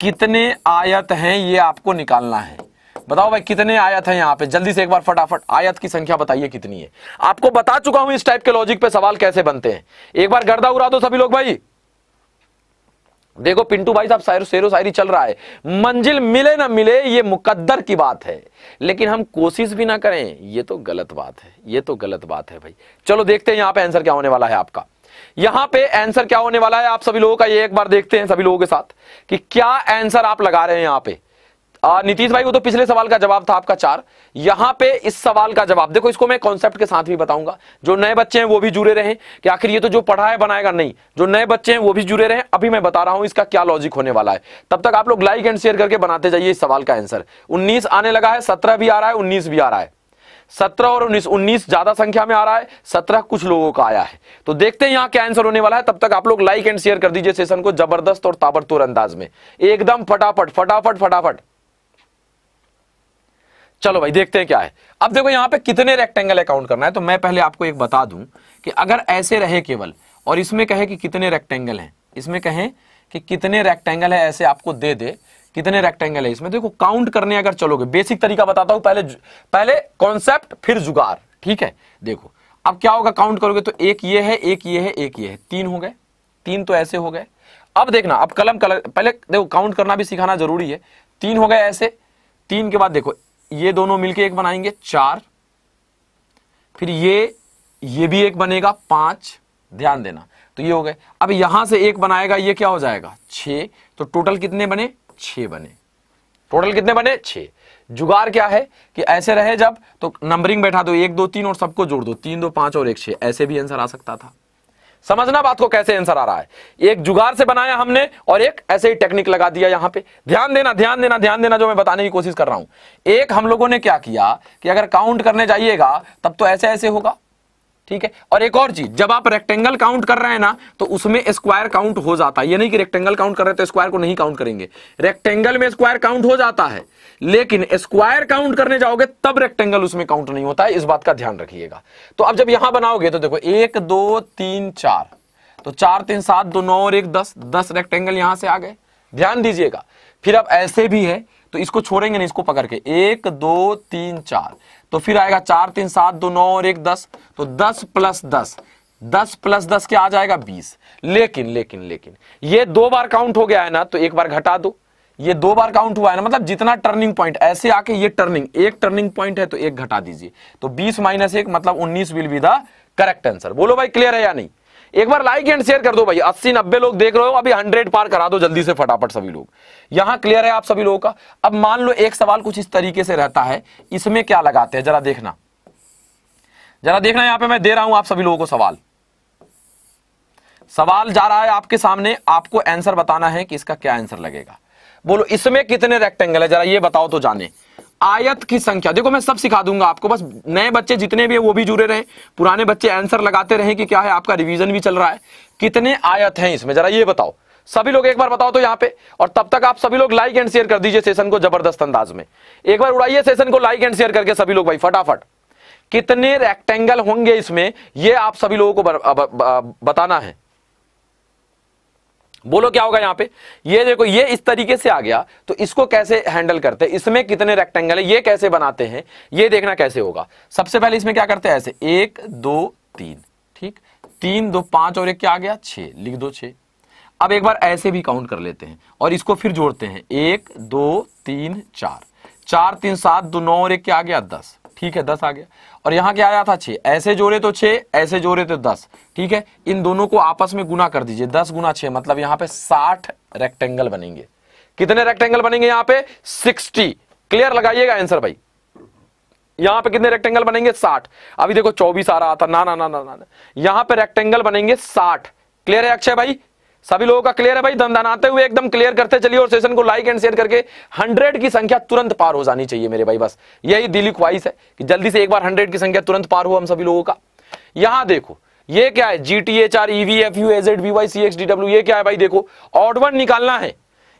कितने आयत हैं ये आपको निकालना है बताओ भाई कितने आयत हैं यहाँ पे जल्दी से एक बार फटाफट आयत की संख्या बताइए कितनी है आपको बता चुका हूं इस टाइप के लॉजिक पे सवाल कैसे बनते हैं एक बार गर्दा उड़ा दो सभी लोग भाई देखो पिंटू भाई साहब शायरो शेरो शायरी चल रहा है मंजिल मिले ना मिले ये मुकद्दर की बात है लेकिन हम कोशिश भी ना करें ये तो गलत बात है ये तो गलत बात है भाई चलो देखते हैं यहां पे आंसर क्या होने वाला है आपका यहां पे आंसर क्या होने वाला है आप सभी लोगों का ये एक बार देखते हैं सभी लोगों के साथ कि क्या आंसर आप लगा रहे हैं यहां पर नीतीश भाई वो तो पिछले सवाल का जवाब था आपका चार यहां पे इस सवाल का जवाब देखो इसको मैं कॉन्सेप्ट के साथ भी बताऊंगा जो नए बच्चे हैं वो भी जुड़े रहे कि आखिर ये तो जो पढ़ा है बनाएगा नहीं जो नए बच्चे हैं वो भी जुड़े रहे अभी मैं बता रहा हूं इसका क्या लॉजिक होने वाला है तब तक आप लोग लाइक एंड शेयर करके बनाते जाइए इस सवाल का आंसर उन्नीस आने लगा है सत्रह भी आ रहा है उन्नीस भी आ रहा है सत्रह और उन्नीस उन्नीस ज्यादा संख्या में आ रहा है सत्रह कुछ लोगों का आया है तो देखते हैं यहां क्या आंसर होने वाला है तब तक आप लोग लाइक एंड शेयर कर दीजिए सेशन को जबरदस्त और ताबड़तोड़ अंदाज में एकदम फटाफट फटाफट फटाफट चलो भाई देखते हैं क्या है अब देखो यहां पे कितने रेक्टेंगल अकाउंट करना है तो मैं पहले आपको एक बता दूं कि अगर ऐसे रहे केवल और इसमें कहे कि कितने रेक्टेंगल हैं इसमें कहें कि कितने रेक्टेंगल है ऐसे आपको दे दे कितने रेक्टेंगल है इसमें देखो काउंट करने अगर चलोगे बेसिक तरीका बताता हूं पहले पहले कॉन्सेप्ट फिर जुगाड़ ठीक है देखो अब क्या होगा काउंट करोगे तो एक ये है एक ये है एक ये है तीन हो गए तीन तो ऐसे हो गए अब देखना अब कलम कलर पहले देखो काउंट करना भी सिखाना जरूरी है तीन हो गए ऐसे तीन के बाद देखो ये दोनों मिलके एक बनाएंगे चार फिर ये ये भी एक बनेगा पांच ध्यान देना तो ये हो गए अब यहां से एक बनाएगा ये क्या हो जाएगा छ तो टोटल कितने बने छ बने टोटल कितने बने छ जुगाड़ क्या है कि ऐसे रहे जब तो नंबरिंग बैठा दो एक दो तीन और सबको जोड़ दो तीन दो पांच और एक छह ऐसे भी आंसर आ सकता था समझना बात को कैसे आंसर आ रहा है एक जुगाड़ से बनाया हमने और एक ऐसे ही टेक्निक लगा दिया यहां पे ध्यान देना ध्यान देना ध्यान देना जो मैं बताने की कोशिश कर रहा हूं एक हम लोगों ने क्या किया कि अगर काउंट करने जाइएगा तब तो ऐसे ऐसे होगा ठीक है और एक और चीज जब आप रेक्टेंगल काउंट कर रहे हैं ना तो उसमें स्क्वायर काउंट हो जाता है ये नहीं कि रेक्टेंगल काउंट कर रहे तो स्क्वायर को नहीं काउंट करेंगे रेक्टेंगल में स्क्वायर काउंट हो जाता है लेकिन स्क्वायर काउंट करने जाओगे तब रेक्टेंगल उसमें काउंट नहीं होता है इस बात का ध्यान रखिएगा तो अब जब यहां बनाओगे तो देखो एक दो तीन चार तो चार तीन सात दो नौ और एक दस दस रेक्टेंगल यहां से आ गए ध्यान दीजिएगा फिर अब ऐसे भी है तो इसको छोड़ेंगे नहीं इसको पकड़ के एक दो तीन चार तो फिर आएगा चार तीन सात दो नौ और एक दस तो दस प्लस दस दस प्लस दस क्या आ जाएगा बीस लेकिन लेकिन लेकिन ये दो बार काउंट हो गया है ना तो एक बार घटा दो ये दो बार काउंट हुआ है ना मतलब जितना टर्निंग पॉइंट ऐसे आके ये टर्निंग एक टर्निंग पॉइंट है तो एक घटा दीजिए तो बीस माइनस एक मतलब उन्नीस will be the correct answer बोलो भाई क्लियर है या नहीं एक बार लाइक एंड शेयर कर दो भाई अस्सी नब्बे लोग देख रहे हो अभी हंड्रेड पार करा दो जल्दी से फटाफट सभी लोग यहां क्लियर है आप सभी लोगों का अब मान लो एक सवाल कुछ इस तरीके से रहता है इसमें क्या लगाते हैं जरा देखना जरा देखना यहां पे मैं दे रहा हूं आप सभी लोगों को सवाल सवाल जा रहा है आपके सामने आपको आंसर बताना है कि इसका क्या आंसर लगेगा बोलो इसमें कितने रेक्टेंगल है जरा ये बताओ तो जाने आयत की संख्या देखो मैं सब सिखा दूंगा आपको बस नए बच्चे जितने भी है वो भी जुड़े रहे पुराने बच्चे आंसर लगाते रहे कि क्या है आपका रिवीजन भी चल रहा है कितने आयत हैं इसमें जरा ये बताओ सभी लोग एक बार बताओ तो यहाँ पे और तब तक आप सभी लोग लाइक एंड शेयर कर दीजिए सेशन को जबरदस्त अंदाज में एक बार उड़ाइए सेशन को लाइक एंड शेयर करके सभी लोग भाई फटाफट कितने रेक्टेंगल होंगे इसमें यह आप सभी लोगों को बताना है बोलो क्या होगा यहां पे ये देखो ये इस तरीके से आ गया तो इसको कैसे हैंडल करते हैं इसमें कितने रेक्टेंगल है ये कैसे बनाते हैं ये देखना कैसे होगा सबसे पहले इसमें क्या करते हैं ऐसे एक दो तीन ठीक तीन दो पांच और एक क्या आ गया छः लिख दो छः अब एक बार ऐसे भी काउंट कर लेते हैं और इसको फिर जोड़ते हैं एक दो तीन चार चार तीन सात दो नौ और एक क्या आ गया दस ठीक है दस आ गया और यहाँ क्या आया था छे ऐसे जोड़े तो छे ऐसे जोड़े तो दस ठीक है इन दोनों को आपस में गुना कर दीजिए दस गुना छे मतलब यहाँ पे साठ रेक्टेंगल बनेंगे कितने रेक्टेंगल बनेंगे यहाँ पे सिक्सटी क्लियर लगाइएगा आंसर भाई यहां पे कितने रेक्टेंगल बनेंगे साठ अभी देखो चौबीस आ रहा था ना ना ना ना ना यहां पे रेक्टेंगल बनेंगे साठ क्लियर है अक्षय भाई सभी लोगों का क्लियर है भाई दमदनाते हुए एकदम क्लियर करते चलिए और सेशन को लाइक एंड शेयर करके हंड्रेड की संख्या तुरंत पार हो जानी चाहिए मेरे भाई बस यही दिली ख्वाहिश है कि जल्दी से एक बार हंड्रेड की संख्या तुरंत पार हो हम सभी लोगों का यहां देखो ये क्या है G T H R E V F U A Z V C X D W ये क्या है भाई देखो ऑड वन निकालना है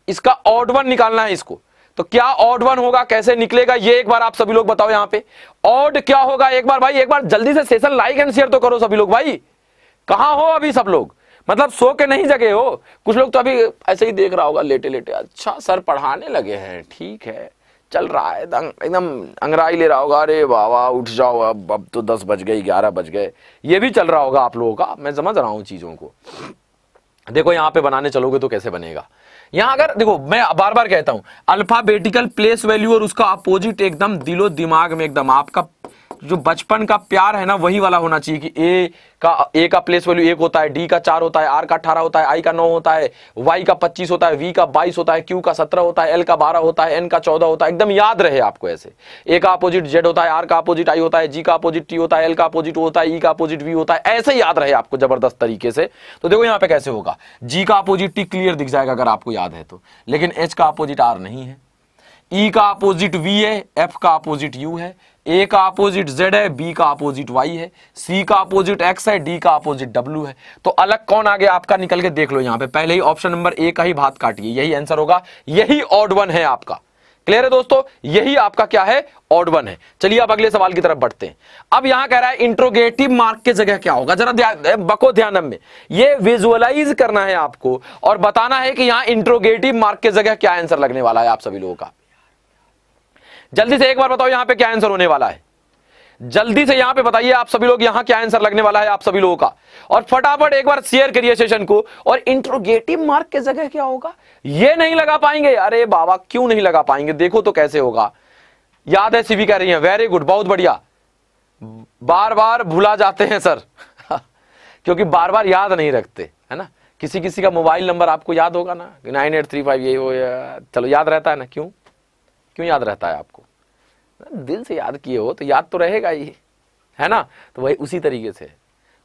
इसका ऑड वन निकालना है इसको तो क्या ऑड वन होगा कैसे निकलेगा ये एक बार आप सभी लोग बताओ यहां पे ऑड क्या होगा एक बार भाई एक बार जल्दी से सेशन लाइक एंड शेयर तो करो सभी लोग भाई कहा हो अभी सब लोग मतलब सो के नहीं जगे हो कुछ लोग तो अभी ऐसे ही देख रहा होगा लेटे लेटे अच्छा सर पढ़ाने लगे हैं ठीक है चल रहा है एकदम अंगराई ले रहा होगा अरे बाबा उठ जाओ अब अब तो दस बज गए ग्यारह बज गए ये भी चल रहा होगा आप लोगों का मैं समझ रहा हूँ चीज़ों को देखो यहाँ पे बनाने चलोगे तो कैसे बनेगा यहाँ अगर देखो मैं बार बार कहता हूँ अल्फाबेटिकल प्लेस वैल्यू और उसका अपोजिट एकदम दिलो दिमाग में एकदम आपका जो बचपन का प्यार है ना वही वाला होना चाहिए कि ए का ए का प्लेस वैल्यू एक होता है डी का चार होता है आर का अठारह होता है आई का नौ होता है वाई का पच्चीस होता है वी का बाईस होता है क्यू का सत्रह होता है एल का बारह होता है एन का चौदह होता है एकदम याद रहे आपको ऐसे ए का अपोजिट जेड होता है आर का अपोजिट आई होता है जी का अपोजिट टी होता है एल का अपोजिट होता है ई का अपोजिट वी होता है ऐसे याद रहे आपको जबरदस्त तरीके से तो देखो यहाँ पे कैसे होगा जी का अपोजिट टी क्लियर दिख जाएगा अगर आपको याद है तो लेकिन एच का अपोजिट आर नहीं है ई e का अपोजिट वी है एफ का अपोजिट यू है ए का अपोजिट जेड है बी का अपोजिट वाई है सी का अपोजिट एक्स है डी का अपोजिट डब्ल्यू है तो अलग कौन आ गया आपका निकल के देख लो यहाँ पे पहले ही ऑप्शन नंबर ए का ही भात काटिए यही आंसर होगा यही ऑड वन है आपका क्लियर है दोस्तों यही आपका क्या है ऑड वन है चलिए अब अगले सवाल की तरफ बढ़ते हैं अब यहां कह रहा है इंट्रोगेटिव मार्क के जगह क्या होगा जरा बको ध्यान में ये विजुअलाइज करना है आपको और बताना है कि यहां इंट्रोगेटिव मार्क के जगह क्या आंसर लगने वाला है आप सभी लोगों का जल्दी से एक बार बताओ यहां पे क्या आंसर होने वाला है जल्दी से यहां पे बताइए आप सभी लोग यहां क्या आंसर लगने वाला है आप सभी लोगों का और फटाफट एक बार शेयर करिए सेशन को और इंट्रोगेटिव मार्क के जगह क्या होगा ये नहीं लगा पाएंगे अरे बाबा क्यों नहीं लगा पाएंगे देखो तो कैसे होगा याद है सीवी कह रही है वेरी गुड बहुत बढ़िया बार बार भूला जाते हैं सर क्योंकि बार बार याद नहीं रखते है ना किसी किसी का मोबाइल नंबर आपको याद होगा ना नाइन एट थ्री फाइव ये वो चलो याद रहता है ना क्यों क्यों याद रहता है आपको दिल से याद किए हो तो याद तो रहेगा ही है ना तो वही उसी तरीके से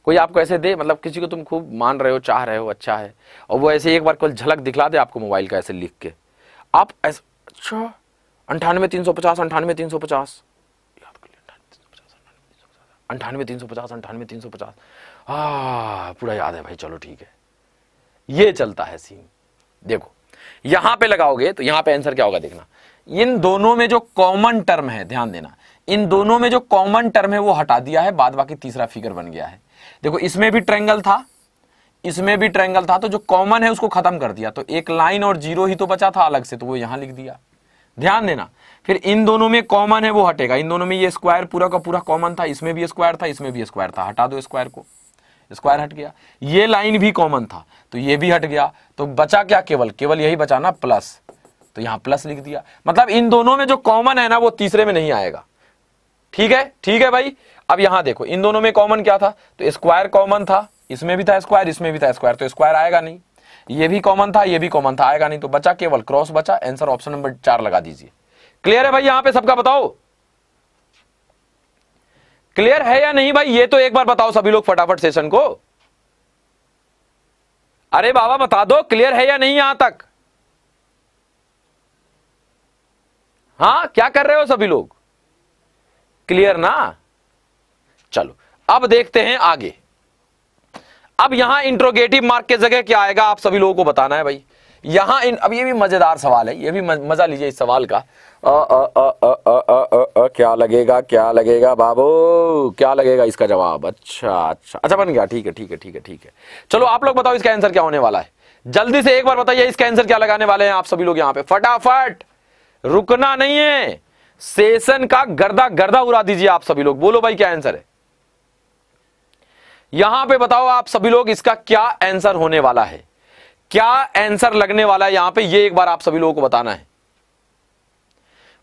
कोई आपको ऐसे दे मतलब किसी को तुम खूब मान रहे हो चाह रहे हो अच्छा है और वो ऐसे एक बार कोई झलक दिखला दे आपको मोबाइल का ऐसे लिख के आप ऐसे अच्छा अंठानवे तीन सौ पचास अंठानवे तीन सौ पचास अंठानवे तीन सौ पचास अंठानवे तीन सौ पचास हाँ पूरा याद है भाई चलो ठीक है ये चलता है सीन देखो यहां पे लगाओगे तो यहां पे आंसर क्या होगा देखना इन दोनों में जो कॉमन टर्म है ध्यान देना इन दोनों में जो कॉमन टर्म है वो हटा दिया है बाद बाकी तीसरा फिगर बन गया है देखो इसमें भी ट्रेंगल था इसमें भी ट्रेंगल था तो जो कॉमन है उसको खत्म कर दिया तो एक लाइन और जीरो ही तो बचा था अलग से तो वो यहां लिख दिया ध्यान देना फिर इन दोनों में कॉमन है वो हटेगा इन दोनों में ये स्क्वायर पूरा का पूरा कॉमन था इसमें भी स्क्वायर था इसमें भी स्क्वायर था हटा दो स्क्वायर को स्क्वायर हट गया ये लाइन भी कॉमन था तो ये भी हट गया तो बचा क्या केवल केवल यही बचाना प्लस तो यहां प्लस लिख दिया मतलब इन दोनों में जो कॉमन है ना वो तीसरे में नहीं आएगा ठीक है ठीक है भाई अब यहां देखो इन दोनों में कॉमन क्या था तो स्क्वायर कॉमन था इसमें भी था स्क्वायर इसमें भी था स्क्वायर तो स्क्वायर आएगा नहीं ये भी कॉमन था ये भी कॉमन था आएगा नहीं तो बचा केवल क्रॉस बचा आंसर ऑप्शन नंबर चार लगा दीजिए क्लियर है भाई यहां पे सबका बताओ क्लियर है या नहीं भाई ये तो एक बार बताओ सभी लोग फटाफट सेशन को अरे बाबा बता दो क्लियर है या नहीं यहां तक हाँ क्या कर रहे हो सभी लोग क्लियर ना चलो अब देखते हैं आगे अब यहां इंट्रोगेटिव मार्क के जगह क्या आएगा आप सभी लोगों को बताना है भाई यहां इन अब ये भी मजेदार सवाल है ये भी मजा लीजिए इस सवाल का क्या लगेगा क्या लगेगा बाबू क्या लगेगा इसका जवाब अच्छा अच्छा अच्छा बन गया ठीक है ठीक है ठीक है ठीक है चलो आप लोग बताओ इसका आंसर क्या होने वाला है जल्दी से एक बार बताइए इसका आंसर क्या लगाने वाले हैं आप सभी लोग यहां पे फटाफट रुकना नहीं है सेशन का गर्दा गर्दा उड़ा दीजिए आप सभी लोग बोलो भाई क्या आंसर है यहां पे बताओ आप सभी लोग इसका क्या आंसर होने वाला है क्या आंसर लगने वाला है यहां पे ये एक बार आप सभी लोगों को बताना है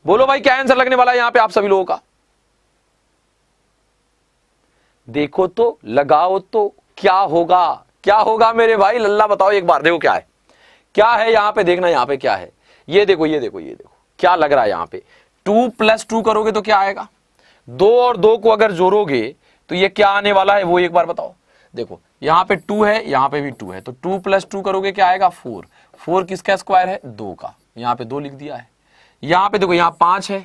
बोलो भाई क्या आंसर लगने वाला है यहां पे आप सभी लोगों का देखो तो लगाओ तो क्या होगा क्या होगा मेरे भाई लल्ला बताओ एक बार देखो क्या है क्या है यहां पे देखना यहां पे क्या है ये देखो ये देखो ये देखो क्या लग रहा है यहां पे टू प्लस टू करोगे तो क्या आएगा दो और दो को अगर जोड़ोगे तो ये क्या आने वाला है वो एक बार बताओ देखो यहाँ पे टू है यहां पे भी टू है तो टू प्लस टू करोगे क्या आएगा फोर फोर किसका स्क्वायर है दो का यहाँ पे दो लिख दिया है यहां पे देखो यहां पांच है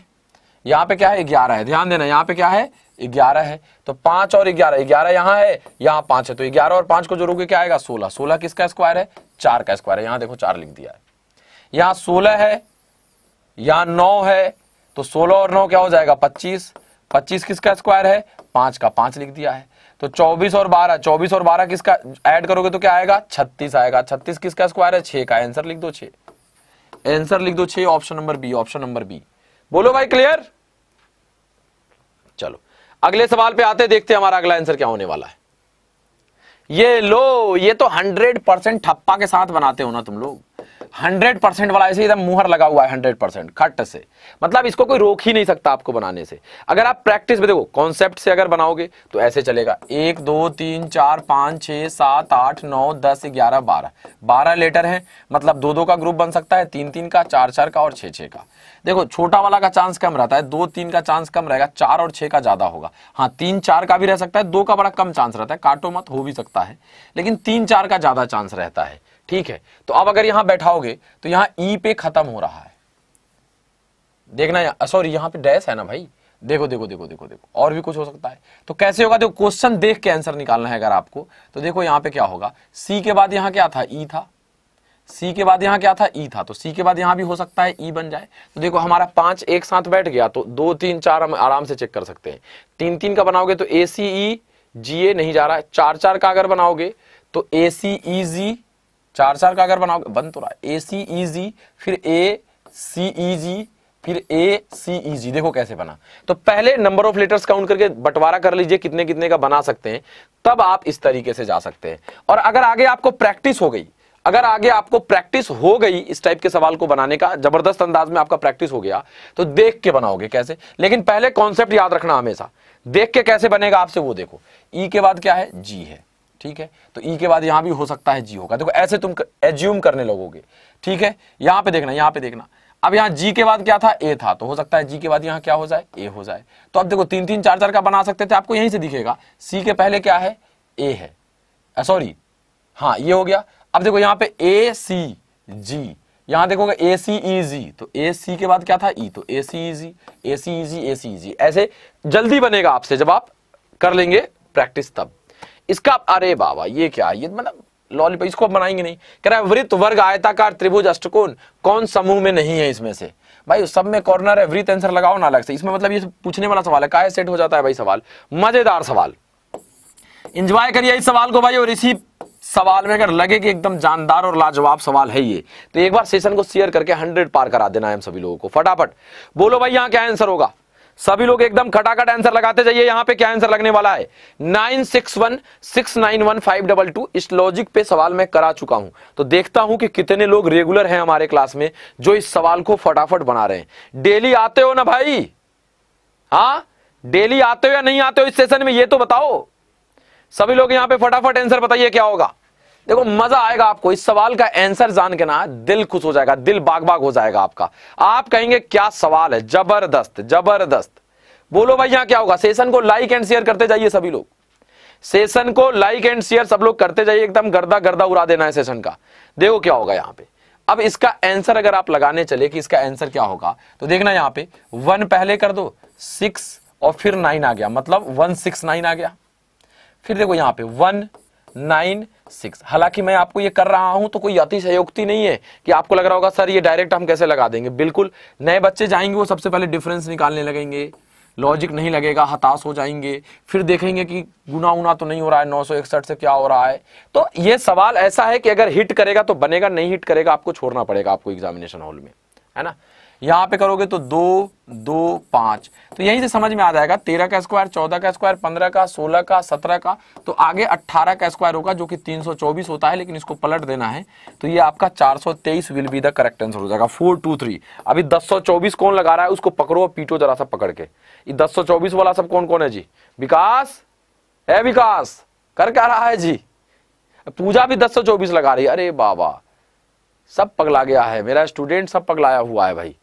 यहां पे क्या है ग्यारह है ध्यान देना यहां पे क्या है ग्यारह है तो पांच और ग्यारह ग्यारह यहां है यहाँ पांच है तो ग्यारह और पांच को जोड़ोगे क्या आएगा सोलह सोलह किसका स्क्वायर है चार का स्क्वायर है यहां देखो चार लिख दिया है यहां सोलह है या नौ है तो सोलह और नौ क्या हो जाएगा पच्चीस पच्चीस किसका स्क्वायर है पांच का पांच लिख दिया है तो चौबीस और बारह चौबीस और बारह किसका ऐड करोगे तो क्या आएगा छत्तीस आएगा छत्तीस किसका स्क्वायर है 6 का आंसर लिख दो छे आंसर लिख दो छे option number B option number B बोलो भाई क्लियर चलो अगले सवाल पे आते देखते हमारा अगला आंसर क्या होने वाला है ये लो ये तो हंड्रेड परसेंट ठप्पा के साथ बनाते हो ना तुम लोग हंड्रेड परसेंट वाला ऐसे एकदम मुहर लगा हुआ है हंड्रेड परसेंट खट से मतलब इसको कोई रोक ही नहीं सकता आपको बनाने से अगर आप प्रैक्टिस में देखो कॉन्सेप्ट से अगर बनाओगे तो ऐसे चलेगा एक दो तीन चार पाँच छः सात आठ नौ दस ग्यारह बारह बारह लेटर है मतलब दो दो का ग्रुप बन सकता है तीन तीन का चार चार का और छः छः का देखो छोटा वाला का चांस कम रहता है दो तीन का चांस कम रहेगा चार और छः का ज़्यादा होगा हाँ तीन चार का भी रह सकता है दो का बड़ा कम चांस रहता है काटो मत हो भी सकता है लेकिन तीन चार का ज़्यादा चांस रहता है ठीक है तो आप अगर यहां बैठाओगे तो यहां ई e पे खत्म हो रहा है देखना यहां सॉरी यहां पे डैश है ना भाई देखो देखो देखो देखो देखो और भी कुछ हो सकता है तो कैसे होगा देखो क्वेश्चन देख के आंसर निकालना है अगर आपको तो देखो यहां पे क्या होगा सी के बाद यहां क्या था ई e था सी के बाद यहां क्या था ई e था तो सी के बाद यहां भी हो सकता है ई बन जाए तो देखो हमारा पांच एक साथ बैठ गया तो दो तीन चार हम आराम से चेक कर सकते हैं तीन तीन का बनाओगे तो ए सी ई जी ए नहीं जा रहा है चार चार का अगर बनाओगे तो ए सी ई जी चार चार का अगर बनाओगे बन तो रहा ए सी ई जी फिर ए सी ई जी फिर ए सी ई जी देखो कैसे बना तो पहले नंबर ऑफ लेटर्स काउंट करके बंटवारा कर लीजिए कितने कितने का बना सकते हैं तब आप इस तरीके से जा सकते हैं और अगर आगे आपको प्रैक्टिस हो गई अगर आगे आपको प्रैक्टिस हो गई इस टाइप के सवाल को बनाने का जबरदस्त अंदाज में आपका प्रैक्टिस हो गया तो देख के बनाओगे कैसे लेकिन पहले कॉन्सेप्ट याद रखना हमेशा देख के कैसे बनेगा आपसे वो देखो ई e के बाद क्या है जी है ठीक है तो ई e के बाद यहां भी हो सकता है जी होगा देखो ऐसे तुम एज्यूम करने लगोगे ठीक है यहां पे देखना यहां पे देखना अब यहां जी के बाद क्या था ए था तो हो सकता है जी के बाद यहां क्या हो जाए ए हो जाए तो अब देखो तीन तीन चार चार का बना सकते थे आपको यहीं से दिखेगा सी के पहले क्या है ए है सॉरी हाँ ये हो गया अब देखो यहां पे ए सी जी यहां देखोगे ए सी ई जी तो ए सी के बाद क्या था ई e। तो ए सी ई जी ए सी ई जी ए सी ई जी ऐसे जल्दी बनेगा आपसे जब आप कर लेंगे प्रैक्टिस तब इसका अरे बाबा ये क्या ये मतलब लॉलीपॉप इसको बनाएंगे नहीं कह रहा है वृत्त वर्ग आयताकार त्रिभुज अष्टकोण कौन समूह में नहीं है इसमें से भाई सब में कॉर्नर है वृत्त आंसर लगाओ ना अलग से इसमें मतलब ये पूछने वाला सवाल है काय सेट हो जाता है भाई सवाल मजेदार सवाल इंजॉय करिए इस सवाल को भाई और इसी सवाल में अगर लगे कि एकदम जानदार और लाजवाब सवाल है ये तो एक बार सेशन को शेयर करके हंड्रेड पार करा देना है हम सभी लोगों को फटाफट बोलो भाई यहाँ क्या आंसर होगा सभी लोग एकदम खटाखट आंसर लगाते जाइए यहां पे क्या आंसर लगने वाला है nine six one six nine one five double two इस लॉजिक पे सवाल मैं करा चुका हूं तो देखता हूं कि कितने लोग रेगुलर हैं हमारे क्लास में जो इस सवाल को फटाफट बना रहे हैं डेली आते हो ना भाई हा डेली आते हो या नहीं आते हो इस सेशन में ये तो बताओ सभी लोग यहां पर फटाफट आंसर बताइए क्या होगा देखो मजा आएगा आपको इस सवाल का आंसर जान के ना दिल खुश हो जाएगा दिल बाग बाग हो जाएगा आपका आप कहेंगे क्या सवाल है जबरदस्त जबरदस्त बोलो भाई यहां क्या होगा सेशन को लाइक एंड शेयर करते जाइए सभी लोग सेशन को लाइक एंड शेयर सब लोग करते जाइए एकदम गर्दा गर्दा उड़ा देना है सेशन का देखो क्या होगा यहां पे अब इसका आंसर अगर आप लगाने चले कि इसका आंसर क्या होगा तो देखना यहां पे वन पहले कर दो सिक्स और फिर नाइन आ गया मतलब वन सिक्स नाइन आ गया फिर देखो यहां पे वन नाइन सिक्स हालांकि मैं आपको ये कर रहा हूं तो कोई अतिशयोक्ति नहीं है कि आपको लग रहा होगा सर ये डायरेक्ट हम कैसे लगा देंगे बिल्कुल नए बच्चे जाएंगे वो सबसे पहले डिफरेंस निकालने लगेंगे लॉजिक नहीं लगेगा हताश हो जाएंगे फिर देखेंगे कि गुना उना तो नहीं हो रहा है नौ से क्या हो रहा है तो ये सवाल ऐसा है कि अगर हिट करेगा तो बनेगा नहीं हिट करेगा आपको छोड़ना पड़ेगा आपको एग्जामिनेशन हॉल में है ना यहाँ पे करोगे तो दो दो पांच तो यहीं से समझ में आ जाएगा तेरह का स्क्वायर चौदह का स्क्वायर पंद्रह का सोलह का सत्रह का तो आगे अट्ठारह का स्क्वायर होगा जो कि तीन सौ चौबीस होता है लेकिन इसको पलट देना है तो ये आपका चार सौ तेईस will be the correct answer हो जाएगा फोर टू थ्री अभी दस सौ चौबीस कौन लगा रहा है उसको पकड़ो पीटो जरा सा पकड़ के ये दस सौ चौबीस वाला सब कौन कौन है जी विकास है विकास कर क्या रहा है जी पूजा भी दस सौ चौबीस लगा रही है अरे बाबा सब पगला गया है मेरा स्टूडेंट सब पगलाया हुआ है भाई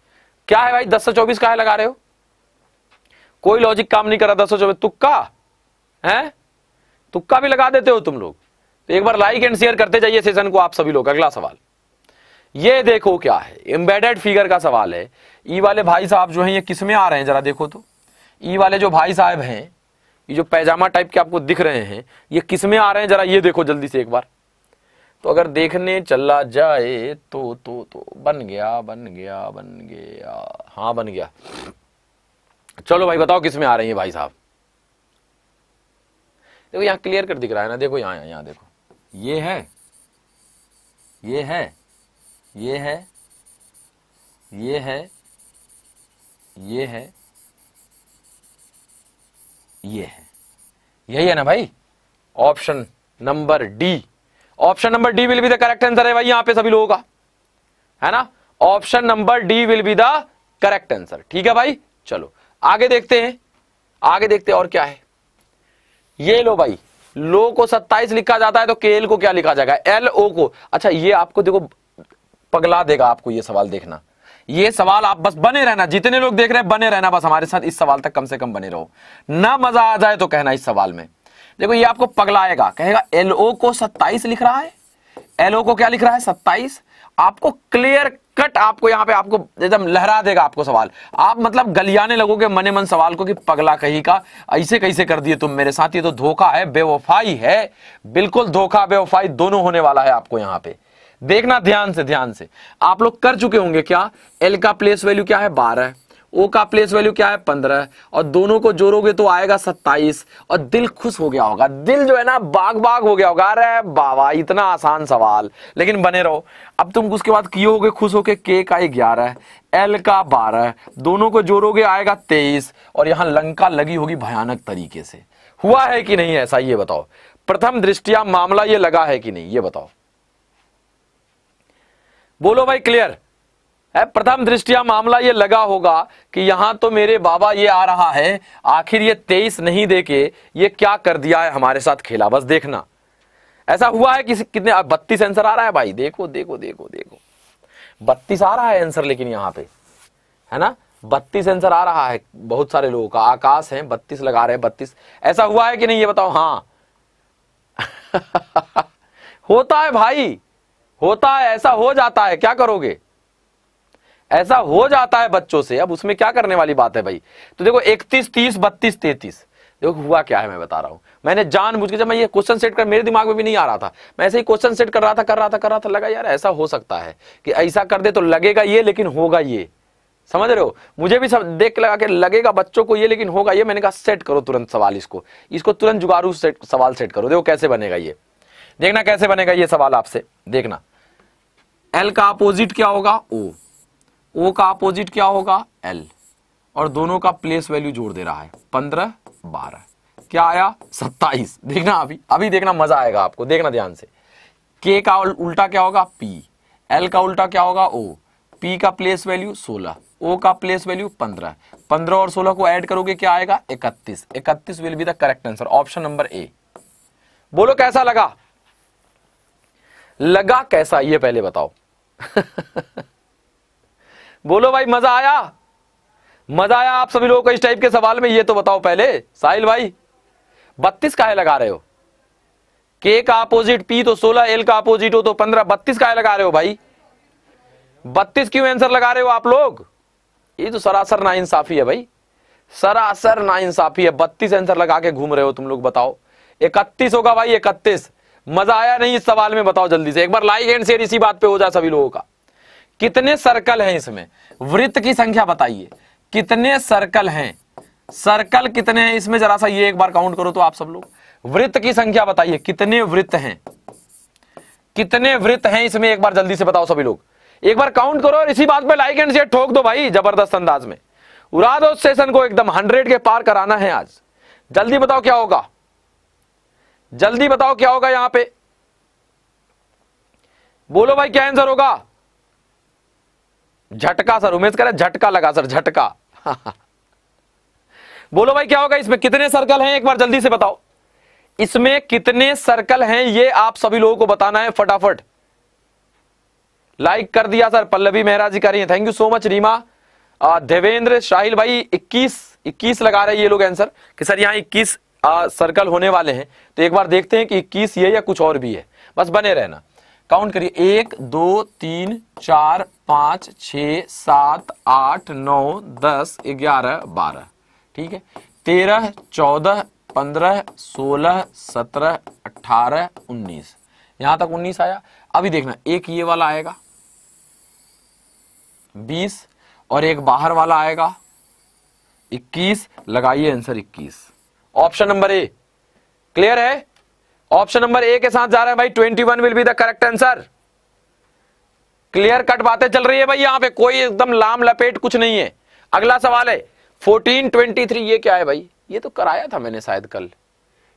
क्या है भाई दस सौ चौबीस का है लगा रहे हो कोई लॉजिक काम नहीं करा दस सौ चौबीस तुक्का है तुक्का भी लगा देते हो तुम लोग तो एक बार लाइक एंड शेयर करते जाइए सेशन को आप सभी लोग अगला सवाल ये देखो क्या है एम्बेडेड फिगर का सवाल है ई वाले भाई साहब जो हैं ये किस में आ रहे हैं जरा देखो तो ई वाले जो भाई साहब हैं ये जो पैजामा टाइप के आपको दिख रहे हैं ये किस में आ रहे हैं जरा ये देखो जल्दी से एक बार तो अगर देखने चला जाए तो तो तो बन गया बन गया बन गया हाँ बन गया चलो भाई बताओ किस में आ रही है भाई साहब देखो यहां क्लियर कर दिख रहा है ना देखो यहाँ यहाँ देखो ये है ये है ये है ये है ये है ये है यही है ना भाई option number D option number D will be the correct answer है भाई यहां पे सभी लोगों का है ना option number D will be the correct answer ठीक है भाई चलो आगे देखते हैं आगे देखते हैं और क्या है ये लो भाई लो को 27 लिखा जाता है तो के को क्या लिखा जाएगा एल ओ को अच्छा ये आपको देखो पगला देगा आपको ये सवाल देखना ये सवाल आप बस बने रहना जितने लोग देख रहे हैं बने रहना बस हमारे साथ इस सवाल तक कम से कम बने रहो ना मजा आ जाए तो कहना इस सवाल में देखो ये आपको पगलाएगा कहेगा एलओ को 27 लिख रहा है एलओ को क्या लिख रहा है 27 आपको क्लियर कट आपको यहाँ पे आपको एकदम लहरा देगा आपको सवाल आप मतलब गलियाने लगोगे मने मन सवाल को कि पगला कहीं का ऐसे कैसे कर दिए तुम मेरे साथ ये तो धोखा है बेवफाई है बिल्कुल धोखा बेवफाई दोनों होने वाला है आपको यहाँ पे देखना ध्यान से ध्यान से आप लोग कर चुके होंगे क्या एल का प्लेस वैल्यू क्या है बारह ओ का प्लेस वैल्यू क्या है पंद्रह और दोनों को जोड़ोगे तो आएगा सत्ताईस और दिल खुश हो गया होगा दिल जो है ना बाग बाग हो गया होगा अरे बाबा इतना आसान सवाल लेकिन बने रहो अब तुम उसके बाद किए होगे खुश होके के का ग्यारह एल का बारह दोनों को जोड़ोगे आएगा तेईस और यहाँ लंका लगी होगी भयानक तरीके से हुआ है कि नहीं ऐसा ये बताओ प्रथम दृष्टिया मामला ये लगा है कि नहीं ये बताओ बोलो भाई क्लियर है प्रथम दृष्टिया मामला ये लगा होगा कि यहां तो मेरे बाबा ये आ रहा है आखिर ये तेईस नहीं दे के ये क्या कर दिया है हमारे साथ खेला बस देखना ऐसा हुआ है कि कितने बत्तीस आंसर आ रहा है भाई देखो देखो देखो देखो बत्तीस आ रहा है आंसर लेकिन यहां पे है ना बत्तीस आंसर आ रहा है बहुत सारे लोगों का आकाश है बत्तीस लगा रहे हैं बत्तीस ऐसा हुआ है कि नहीं ये बताओ हाँ होता है भाई होता है ऐसा हो जाता है क्या करोगे ऐसा हो जाता है बच्चों से अब उसमें क्या करने वाली बात है भाई तो देखो इकतीस तीस बत्तीस तैतीस देखो हुआ क्या है मैं बता रहा हूं मैंने जान बुझ के जब मैं ये क्वेश्चन सेट कर मेरे दिमाग में भी नहीं आ रहा था मैं ऐसे ही क्वेश्चन सेट कर रहा था कर रहा था कर रहा था लगा यार ऐसा हो सकता है कि ऐसा कर दे तो लगेगा ये लेकिन होगा ये समझ रहे हो मुझे भी सब देख लगा के लगेगा बच्चों को ये लेकिन होगा ये मैंने कहा सेट करो तुरंत सवाल इसको इसको तुरंत जुगारू सेट सवाल सेट करो देखो कैसे बनेगा ये देखना कैसे बनेगा ये सवाल आपसे देखना एल का अपोजिट क्या होगा ओ ओ का अपोजिट क्या होगा एल और दोनों का प्लेस वैल्यू जोड़ दे रहा है पंद्रह बारह क्या आया सत्ताईस देखना अभी अभी देखना मजा आएगा आपको देखना ध्यान से के का उल्टा क्या होगा पी एल का उल्टा क्या होगा ओ पी का प्लेस वैल्यू सोलह ओ का प्लेस वैल्यू पंद्रह पंद्रह और सोलह को ऐड करोगे क्या आएगा इकतीस इकतीस will be the correct answer option number A बोलो कैसा लगा लगा कैसा ये पहले बताओ बोलो भाई मजा आया मजा आया आप सभी लोगों को इस टाइप के सवाल में ये तो बताओ पहले साहिल भाई बत्तीस काहे लगा रहे हो के का अपोजिट पी तो सोलह एल का अपोजिट हो तो पंद्रह बत्तीस काहे लगा रहे हो भाई बत्तीस क्यों आंसर लगा रहे हो आप लोग ये तो सरासर नाइंसाफी है भाई सरासर नाइंसाफी है बत्तीस आंसर लगा के घूम रहे हो तुम लोग बताओ इकतीस होगा भाई इकतीस मजा आया नहीं इस सवाल में बताओ जल्दी से एक बार लाइक एंड शेयर इसी बात पे हो जाए सभी लोगों का कितने सर्कल हैं इसमें वृत्त की संख्या बताइए कितने सर्कल हैं सर्कल कितने हैं इसमें जरा सा ये एक बार काउंट करो तो आप सब लोग वृत्त की संख्या बताइए कितने वृत्त हैं कितने वृत्त हैं इसमें एक बार जल्दी से बताओ सभी लोग एक बार काउंट करो और इसी बात पे लाइक एंड शेयर ठोक दो भाई जबरदस्त अंदाज में उरा दो सेशन को एकदम हंड्रेड के पार कराना है आज जल्दी बताओ क्या होगा जल्दी बताओ क्या होगा यहां पे बोलो भाई क्या आंसर होगा झटका सर उमेश कह रहे झटका लगा सर झटका बोलो भाई क्या होगा इसमें कितने सर्कल हैं एक बार जल्दी से बताओ इसमें कितने सर्कल हैं ये आप सभी लोगों को बताना है फटाफट लाइक कर दिया सर पल्लवी मेहरा जी कर रही है thank you so much Reema Devendra Shahil भाई 21 21 लगा रहे हैं ये लोग आंसर कि सर यहां 21 आ, सर्कल होने वाले हैं तो एक बार देखते हैं कि 21 ये या कुछ और भी है बस बने रहना काउंट करिए एक दो तीन चार पांच छ सात आठ नौ दस ग्यारह बारह ठीक है तेरह चौदह पंद्रह सोलह सत्रह अठारह उन्नीस यहां तक उन्नीस आया अभी देखना एक ये वाला आएगा बीस और एक बाहर वाला आएगा इक्कीस लगाइए आंसर इक्कीस ऑप्शन नंबर ए क्लियर है ऑप्शन नंबर ए के साथ जा रहे हैं भाई twenty one will be the correct answer clear cut बातें चल रही है भाई यहां पे कोई एकदम लाम लपेट कुछ नहीं है अगला सवाल है फोर्टीन ट्वेंटी थ्री ये क्या है भाई ये तो कराया था मैंने शायद कल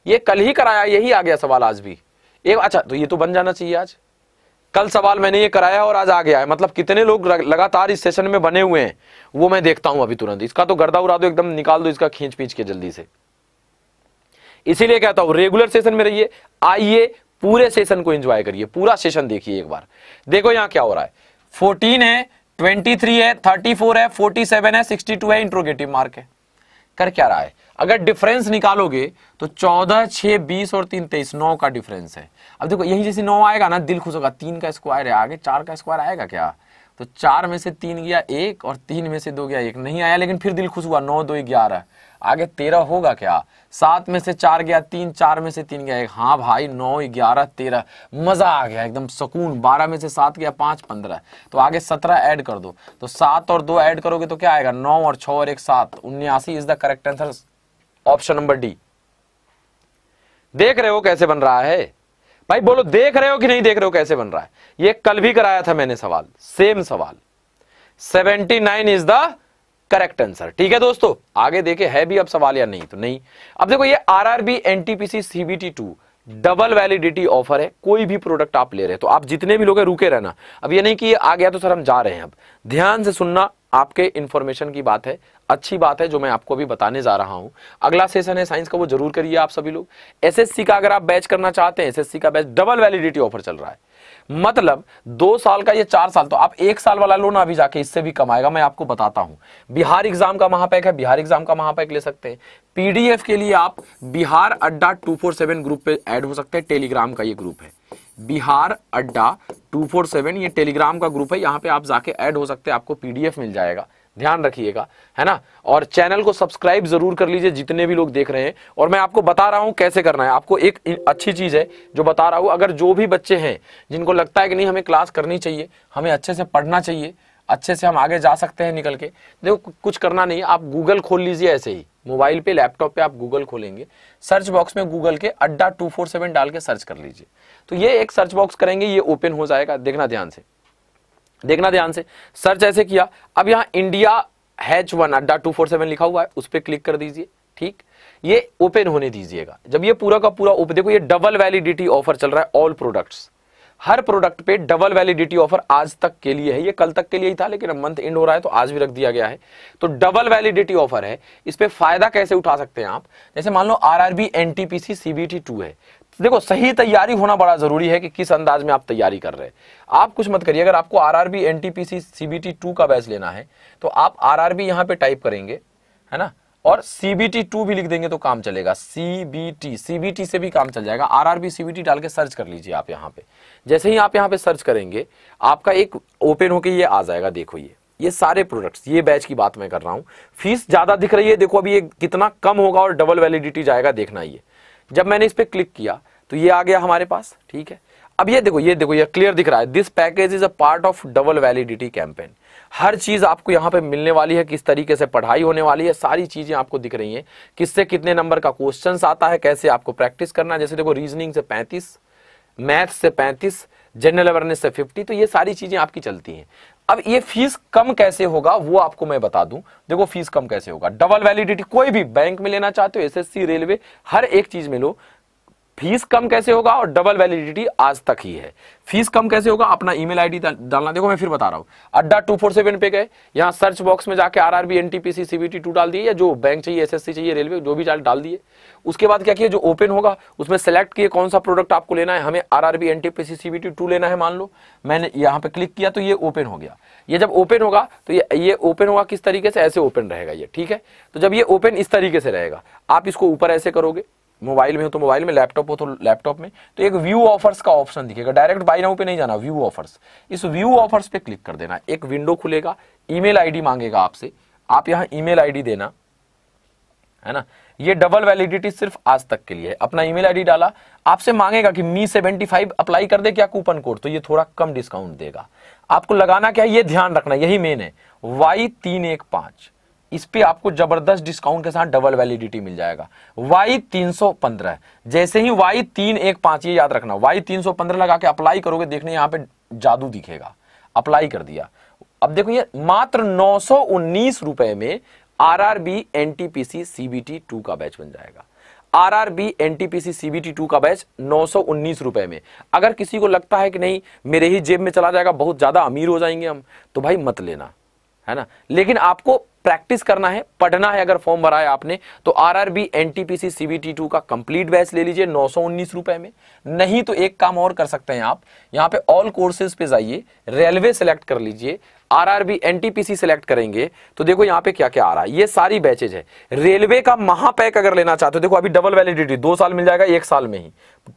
ये कल ही कराया यही आ गया सवाल आज भी एक अच्छा तो ये तो बन जाना चाहिए आज कल सवाल मैंने ये कराया और आज आ गया है मतलब कितने लोग लगातार इस सेशन में बने हुए हैं वो मैं देखता हूं अभी तुरंत इसका तो गर्दा उड़ा दो एकदम निकाल दो इसका खींच पींच के जल्दी से इसीलिए कहता हूं रेगुलर सेशन में रहिए आइए पूरे सेशन को एंजॉय करिए पूरा सेशन देखिए एक बार देखो यहां क्या हो रहा है फोर्टीन है ट्वेंटी थ्री है थर्टी फोर है फोर्टी सेवन है सिक्सटी टू है इंट्रोगेटिव मार्क है कर क्या रहा है अगर डिफरेंस निकालोगे तो चौदह छह बीस और तीन तेईस नौ का डिफरेंस है अब देखो यही जैसे नौ आएगा ना दिल खुश होगा तीन का स्क्वायर है आगे चार का स्क्वायर आएगा क्या तो चार में से तीन गया एक और तीन में से दो गया एक नहीं आया लेकिन फिर दिल खुश हुआ नौ दो ग्यारह आगे तेरह होगा क्या सात में से चार गया तीन चार में से तीन गया एक हाँ भाई नौ ग्यारह तेरह मज़ा आ गया एकदम सुकून बारह में से सात गया पांच पंद्रह तो आगे सत्रह ऐड कर दो तो सात और दो ऐड करोगे तो क्या आएगा नौ और छ और एक सात उन्यासी is the correct answer option number D देख रहे हो कैसे बन रहा है भाई बोलो देख रहे हो कि नहीं देख रहे हो कैसे बन रहा है ये कल भी कराया था मैंने सवाल सेम सवाल 79 इज द करेक्ट आंसर ठीक है दोस्तों आगे देखे है भी अब सवाल या नहीं तो नहीं अब देखो ये R RRB NTPC CBT two double validity offer है कोई भी प्रोडक्ट आप ले रहे हैं तो आप जितने भी लोग हैं रुके रहना अब ये नहीं कि ये आ गया तो सर हम जा रहे हैं अब ध्यान से सुनना आपके इंफॉर्मेशन की बात है अच्छी बात है जो मैं आपको अभी बताने जा रहा हूं अगला सेशन है साइंस का वो जरूर करिए आप सभी लोग एसएससी का अगर आप बैच करना चाहते हैं एसएससी का बैच डबल वैलिडिटी ऑफर चल रहा है मतलब दो साल का ये चार साल तो आप एक साल वाला लोन अभी जाके इससे भी कमाएगा मैं आपको बताता हूं बिहार एग्जाम का महापैक है बिहार एग्जाम का महापैक ले सकते हैं पीडीएफ के लिए आप बिहार अड्डा टू ग्रुप पे एड हो सकते हैं टेलीग्राम का ये ग्रुप है बिहार अड्डा टू ये टेलीग्राम का ग्रुप है यहाँ पे आप जाके एड हो सकते हैं आपको पीडीएफ मिल जाएगा ध्यान रखिएगा है ना और चैनल को सब्सक्राइब जरूर कर लीजिए जितने भी लोग देख रहे हैं और मैं आपको बता रहा हूं कैसे करना है आपको एक अच्छी चीज़ है जो बता रहा हूं अगर जो भी बच्चे हैं जिनको लगता है कि नहीं हमें क्लास करनी चाहिए हमें अच्छे से पढ़ना चाहिए अच्छे से हम आगे जा सकते हैं निकल के देखो कुछ करना नहीं आप गूगल खोल लीजिए ऐसे ही मोबाइल पे लैपटॉप पे आप गूगल खोलेंगे सर्च बॉक्स में गूगल के अड्डा टू फोर सेवन डाल के सर्च कर लीजिए तो ये एक सर्च बॉक्स करेंगे ये ओपन हो जाएगा देखना ध्यान से देखना ध्यान से सर्च ऐसे किया अब यहां इंडिया हैच one Adda two four seven लिखा हुआ है उस पर क्लिक कर दीजिए ठीक ये ओपन होने दीजिएगा जब ये पूरा का पूरा ओपन देखो ये डबल वैलिडिटी ऑफर चल रहा है ऑल प्रोडक्ट्स हर प्रोडक्ट पे डबल वैलिडिटी ऑफर आज तक के लिए है ये कल तक के लिए ही था लेकिन अब मंथ एंड हो रहा है तो आज भी रख दिया गया है तो डबल वैलिडिटी ऑफर है इस पर फायदा कैसे उठा सकते हैं आप जैसे मान लो R R B N two है देखो सही तैयारी होना बड़ा जरूरी है कि किस अंदाज में आप तैयारी कर रहे हैं आप कुछ मत करिए अगर आपको आरआरबी एनटीपीसी सीबीटी टू का बैच लेना है तो आप आरआरबी यहां पे टाइप करेंगे है ना और सीबीटी टू भी लिख देंगे तो काम चलेगा सीबीटी सीबीटी से भी काम चल जाएगा आरआरबी सीबीटी डाल के सर्च कर लीजिए आप यहाँ पे जैसे ही आप यहाँ पे सर्च करेंगे आपका एक ओपन होके ये आ जाएगा देखो ये ये सारे प्रोडक्ट्स ये बैच की बात मैं कर रहा हूँ फीस ज़्यादा दिख रही है देखो अभी ये कितना कम होगा और डबल वैलिडिटी जाएगा देखना ये जब मैंने इस पर क्लिक किया तो ये आ गया हमारे पास ठीक है अब ये देखो ये देखो ये क्लियर दिख रहा है this package is a part of double validity campaign हर चीज आपको यहाँ पे मिलने वाली है किस तरीके से पढ़ाई होने वाली है सारी चीजें आपको दिख रही हैं किससे कितने नंबर का क्वेश्चन आता है कैसे आपको प्रैक्टिस करना है जैसे देखो रीजनिंग से पैंतीस मैथ से पैंतीस जनरल अवेयरनेस से फिफ्टी तो ये सारी चीजें आपकी चलती हैं अब ये फीस कम कैसे होगा वो आपको मैं बता दूं देखो फीस कम कैसे होगा डबल वैलिडिटी कोई भी बैंक में लेना चाहते हो एसएससी रेलवे हर एक चीज में लो फीस कम कैसे होगा और डबल वैलिडिटी आज तक ही है फीस कम कैसे होगा अपना ईमेल आईडी डालना देखो मैं फिर बता रहा हूं अड्डा टू फोर सेवन पे गए यहाँ सर्च बॉक्स में जाके आर आर एन टू डाल दिए या जो बैंक चाहिए एस चाहिए रेलवे जो भी डाल दिए उसके बाद क्या किया जो ओपन होगा उसमें सेलेक्ट किए कौन सा प्रोडक्ट आपको लेना है हमें R RB N TPC two लेना है मान लो मैंने यहां पर क्लिक किया तो ये ओपन हो गया ये जब ओपन होगा तो ये ये ओपन होगा किस तरीके से ऐसे ओपन रहेगा ये ठीक है तो जब ये ओपन इस तरीके से रहेगा आप इसको ऊपर ऐसे करोगे मोबाइल में हो तो मोबाइल में लैपटॉप हो तो लैपटॉप में तो एक व्यू ऑफर्स का ऑप्शन दिखेगा डायरेक्ट बाई नाउ पे नहीं जाना व्यू ऑफर्स इस व्यू ऑफर्स पे क्लिक कर देना एक विंडो खुलेगा ईमेल आईडी मांगेगा आपसे आप यहाँ ईमेल आईडी देना है ना ये डबल वैलिडिटी सिर्फ आज तक के लिए है अपना ईमेल आईडी डाला आपसे मांगेगा कि मी सेवेंटी अप्लाई कर दे क्या कूपन कोड तो ये थोड़ा कम डिस्काउंट देगा आपको लगाना क्या है ये ध्यान रखना यही मेन है वाई तीन एक पांच इस पे आपको जबरदस्त डिस्काउंट के साथ डबल वैलिडिटी मिल जाएगा वाई तीन सौ पंद्रह जैसे ही वाई तीन एक पांच ये याद रखना वाई तीन सौ पंद्रह लगा के अप्लाई करोगे देखने यहां पे जादू दिखेगा अप्लाई कर दिया अब देखो ये मात्र नौ सौ उन्नीस रुपए में R R B N T P C C B T two का बैच बन जाएगा R R B N T P C C B T two का बैच नौ सौ उन्नीस रुपए में अगर किसी को लगता है कि नहीं मेरे ही जेब में चला जाएगा बहुत ज़्यादा अमीर हो जाएंगे हम तो भाई मत लेना है ना लेकिन आपको प्रैक्टिस करना है पढ़ना है अगर फॉर्म भरा है आपने तो आरआरबी एनटीपीसी सीबीटी टू का कंप्लीट बैच ले लीजिए नौ सौ उन्नीस रुपए में नहीं तो एक काम और कर सकते हैं आप यहाँ पे ऑल कोर्सेज पे जाइए रेलवे सेलेक्ट कर लीजिए आरआरबी एनटीपीसी सिलेक्ट करेंगे तो देखो यहाँ पे क्या क्या आ रहा है ये सारी बैचेज है रेलवे का महापैक अगर लेना चाहते हो देखो अभी डबल वैलिडिटी दो साल मिल जाएगा एक साल में ही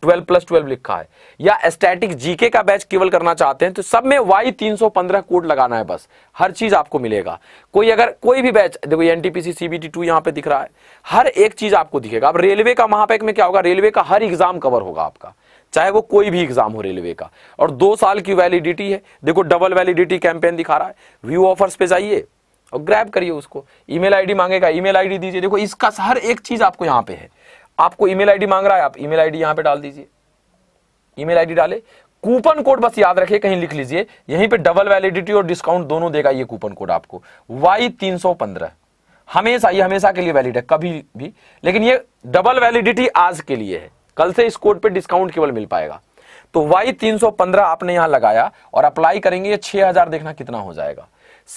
ट्वेल्व प्लस ट्वेल्व लिखा है या स्टैटिक जीके का बैच केवल करना चाहते हैं तो सब में वाई तीन सौ पंद्रह कोड लगाना है बस हर चीज आपको मिलेगा कोई अगर कोई भी बैच देखो एनटीपीसी सीबीटी टू यहां पे दिख रहा है हर एक चीज आपको दिखेगा अब रेलवे का महापैक में क्या होगा रेलवे का हर एग्जाम कवर होगा आपका चाहे वो कोई भी एग्जाम हो रेलवे का और दो साल की वैलिडिटी है देखो डबल वैलिडिटी कैंपेन दिखा रहा है व्यू ऑफर्स पे जाइए और ग्रैब करिए उसको ईमेल आईडी मांगेगा ईमेल आईडी दीजिए देखो इसका हर एक चीज आपको यहाँ पे है आपको ईमेल आईडी मांग रहा है आप ईमेल आईडी यहाँ पे डाल दीजिए ईमेल आईडी डाले कूपन कोड बस याद रखिए कहीं लिख लीजिए यहीं पे डबल वैलिडिटी और डिस्काउंट दोनों देगा ये कूपन कोड आपको वाई तीन सौ पंद्रह हमेशा ये हमेशा के लिए वैलिड है कभी भी लेकिन ये डबल वैलिडिटी आज के लिए है कल से इस कोड पे डिस्काउंट केवल मिल पाएगा तो वाई तीन सौ पंद्रह आपने यहां लगाया और अप्लाई करेंगे ये छह हजार देखना कितना हो जाएगा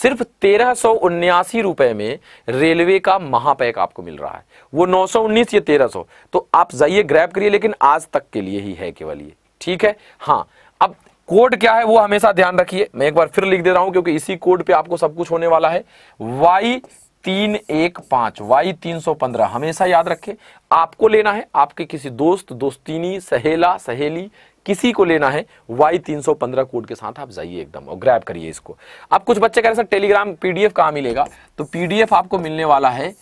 सिर्फ तेरह सौ उन्यासी रुपए में रेलवे का महापैक आपको मिल रहा है वो नौ सौ उन्नीस ये तेरह सौ तो आप जाइए ग्रैब करिए लेकिन आज तक के लिए ही है केवल ये ठीक है हाँ अब कोड क्या है वो हमेशा ध्यान रखिए मैं एक बार फिर लिख दे रहा हूं क्योंकि इसी कोड पे आपको सब कुछ होने वाला है वाई तीन एक पांच वाई तीन सौ पंद्रह हमेशा याद रखे आपको लेना है आपके किसी दोस्त दोस्तीनी सहेला सहेली किसी को लेना है वाई तीन सौ पंद्रह कोड के साथ आप जाइए एकदम और ग्रैब करिए इसको अब कुछ बच्चे कह रहे सर टेलीग्राम पीडीएफ कहाँ मिलेगा तो पीडीएफ आपको मिलने वाला है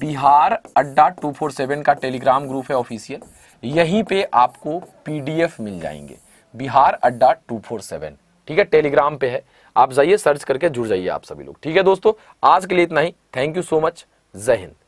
Bihar Adda two four seven का टेलीग्राम ग्रुप है ऑफिशियल यहीं पे आपको पीडीएफ मिल जाएंगे Bihar Adda two four seven ठीक है टेलीग्राम पे है आप जाइए सर्च करके जुड़ जाइए आप सभी लोग ठीक है दोस्तों आज के लिए इतना ही थैंक यू सो मच जय हिंद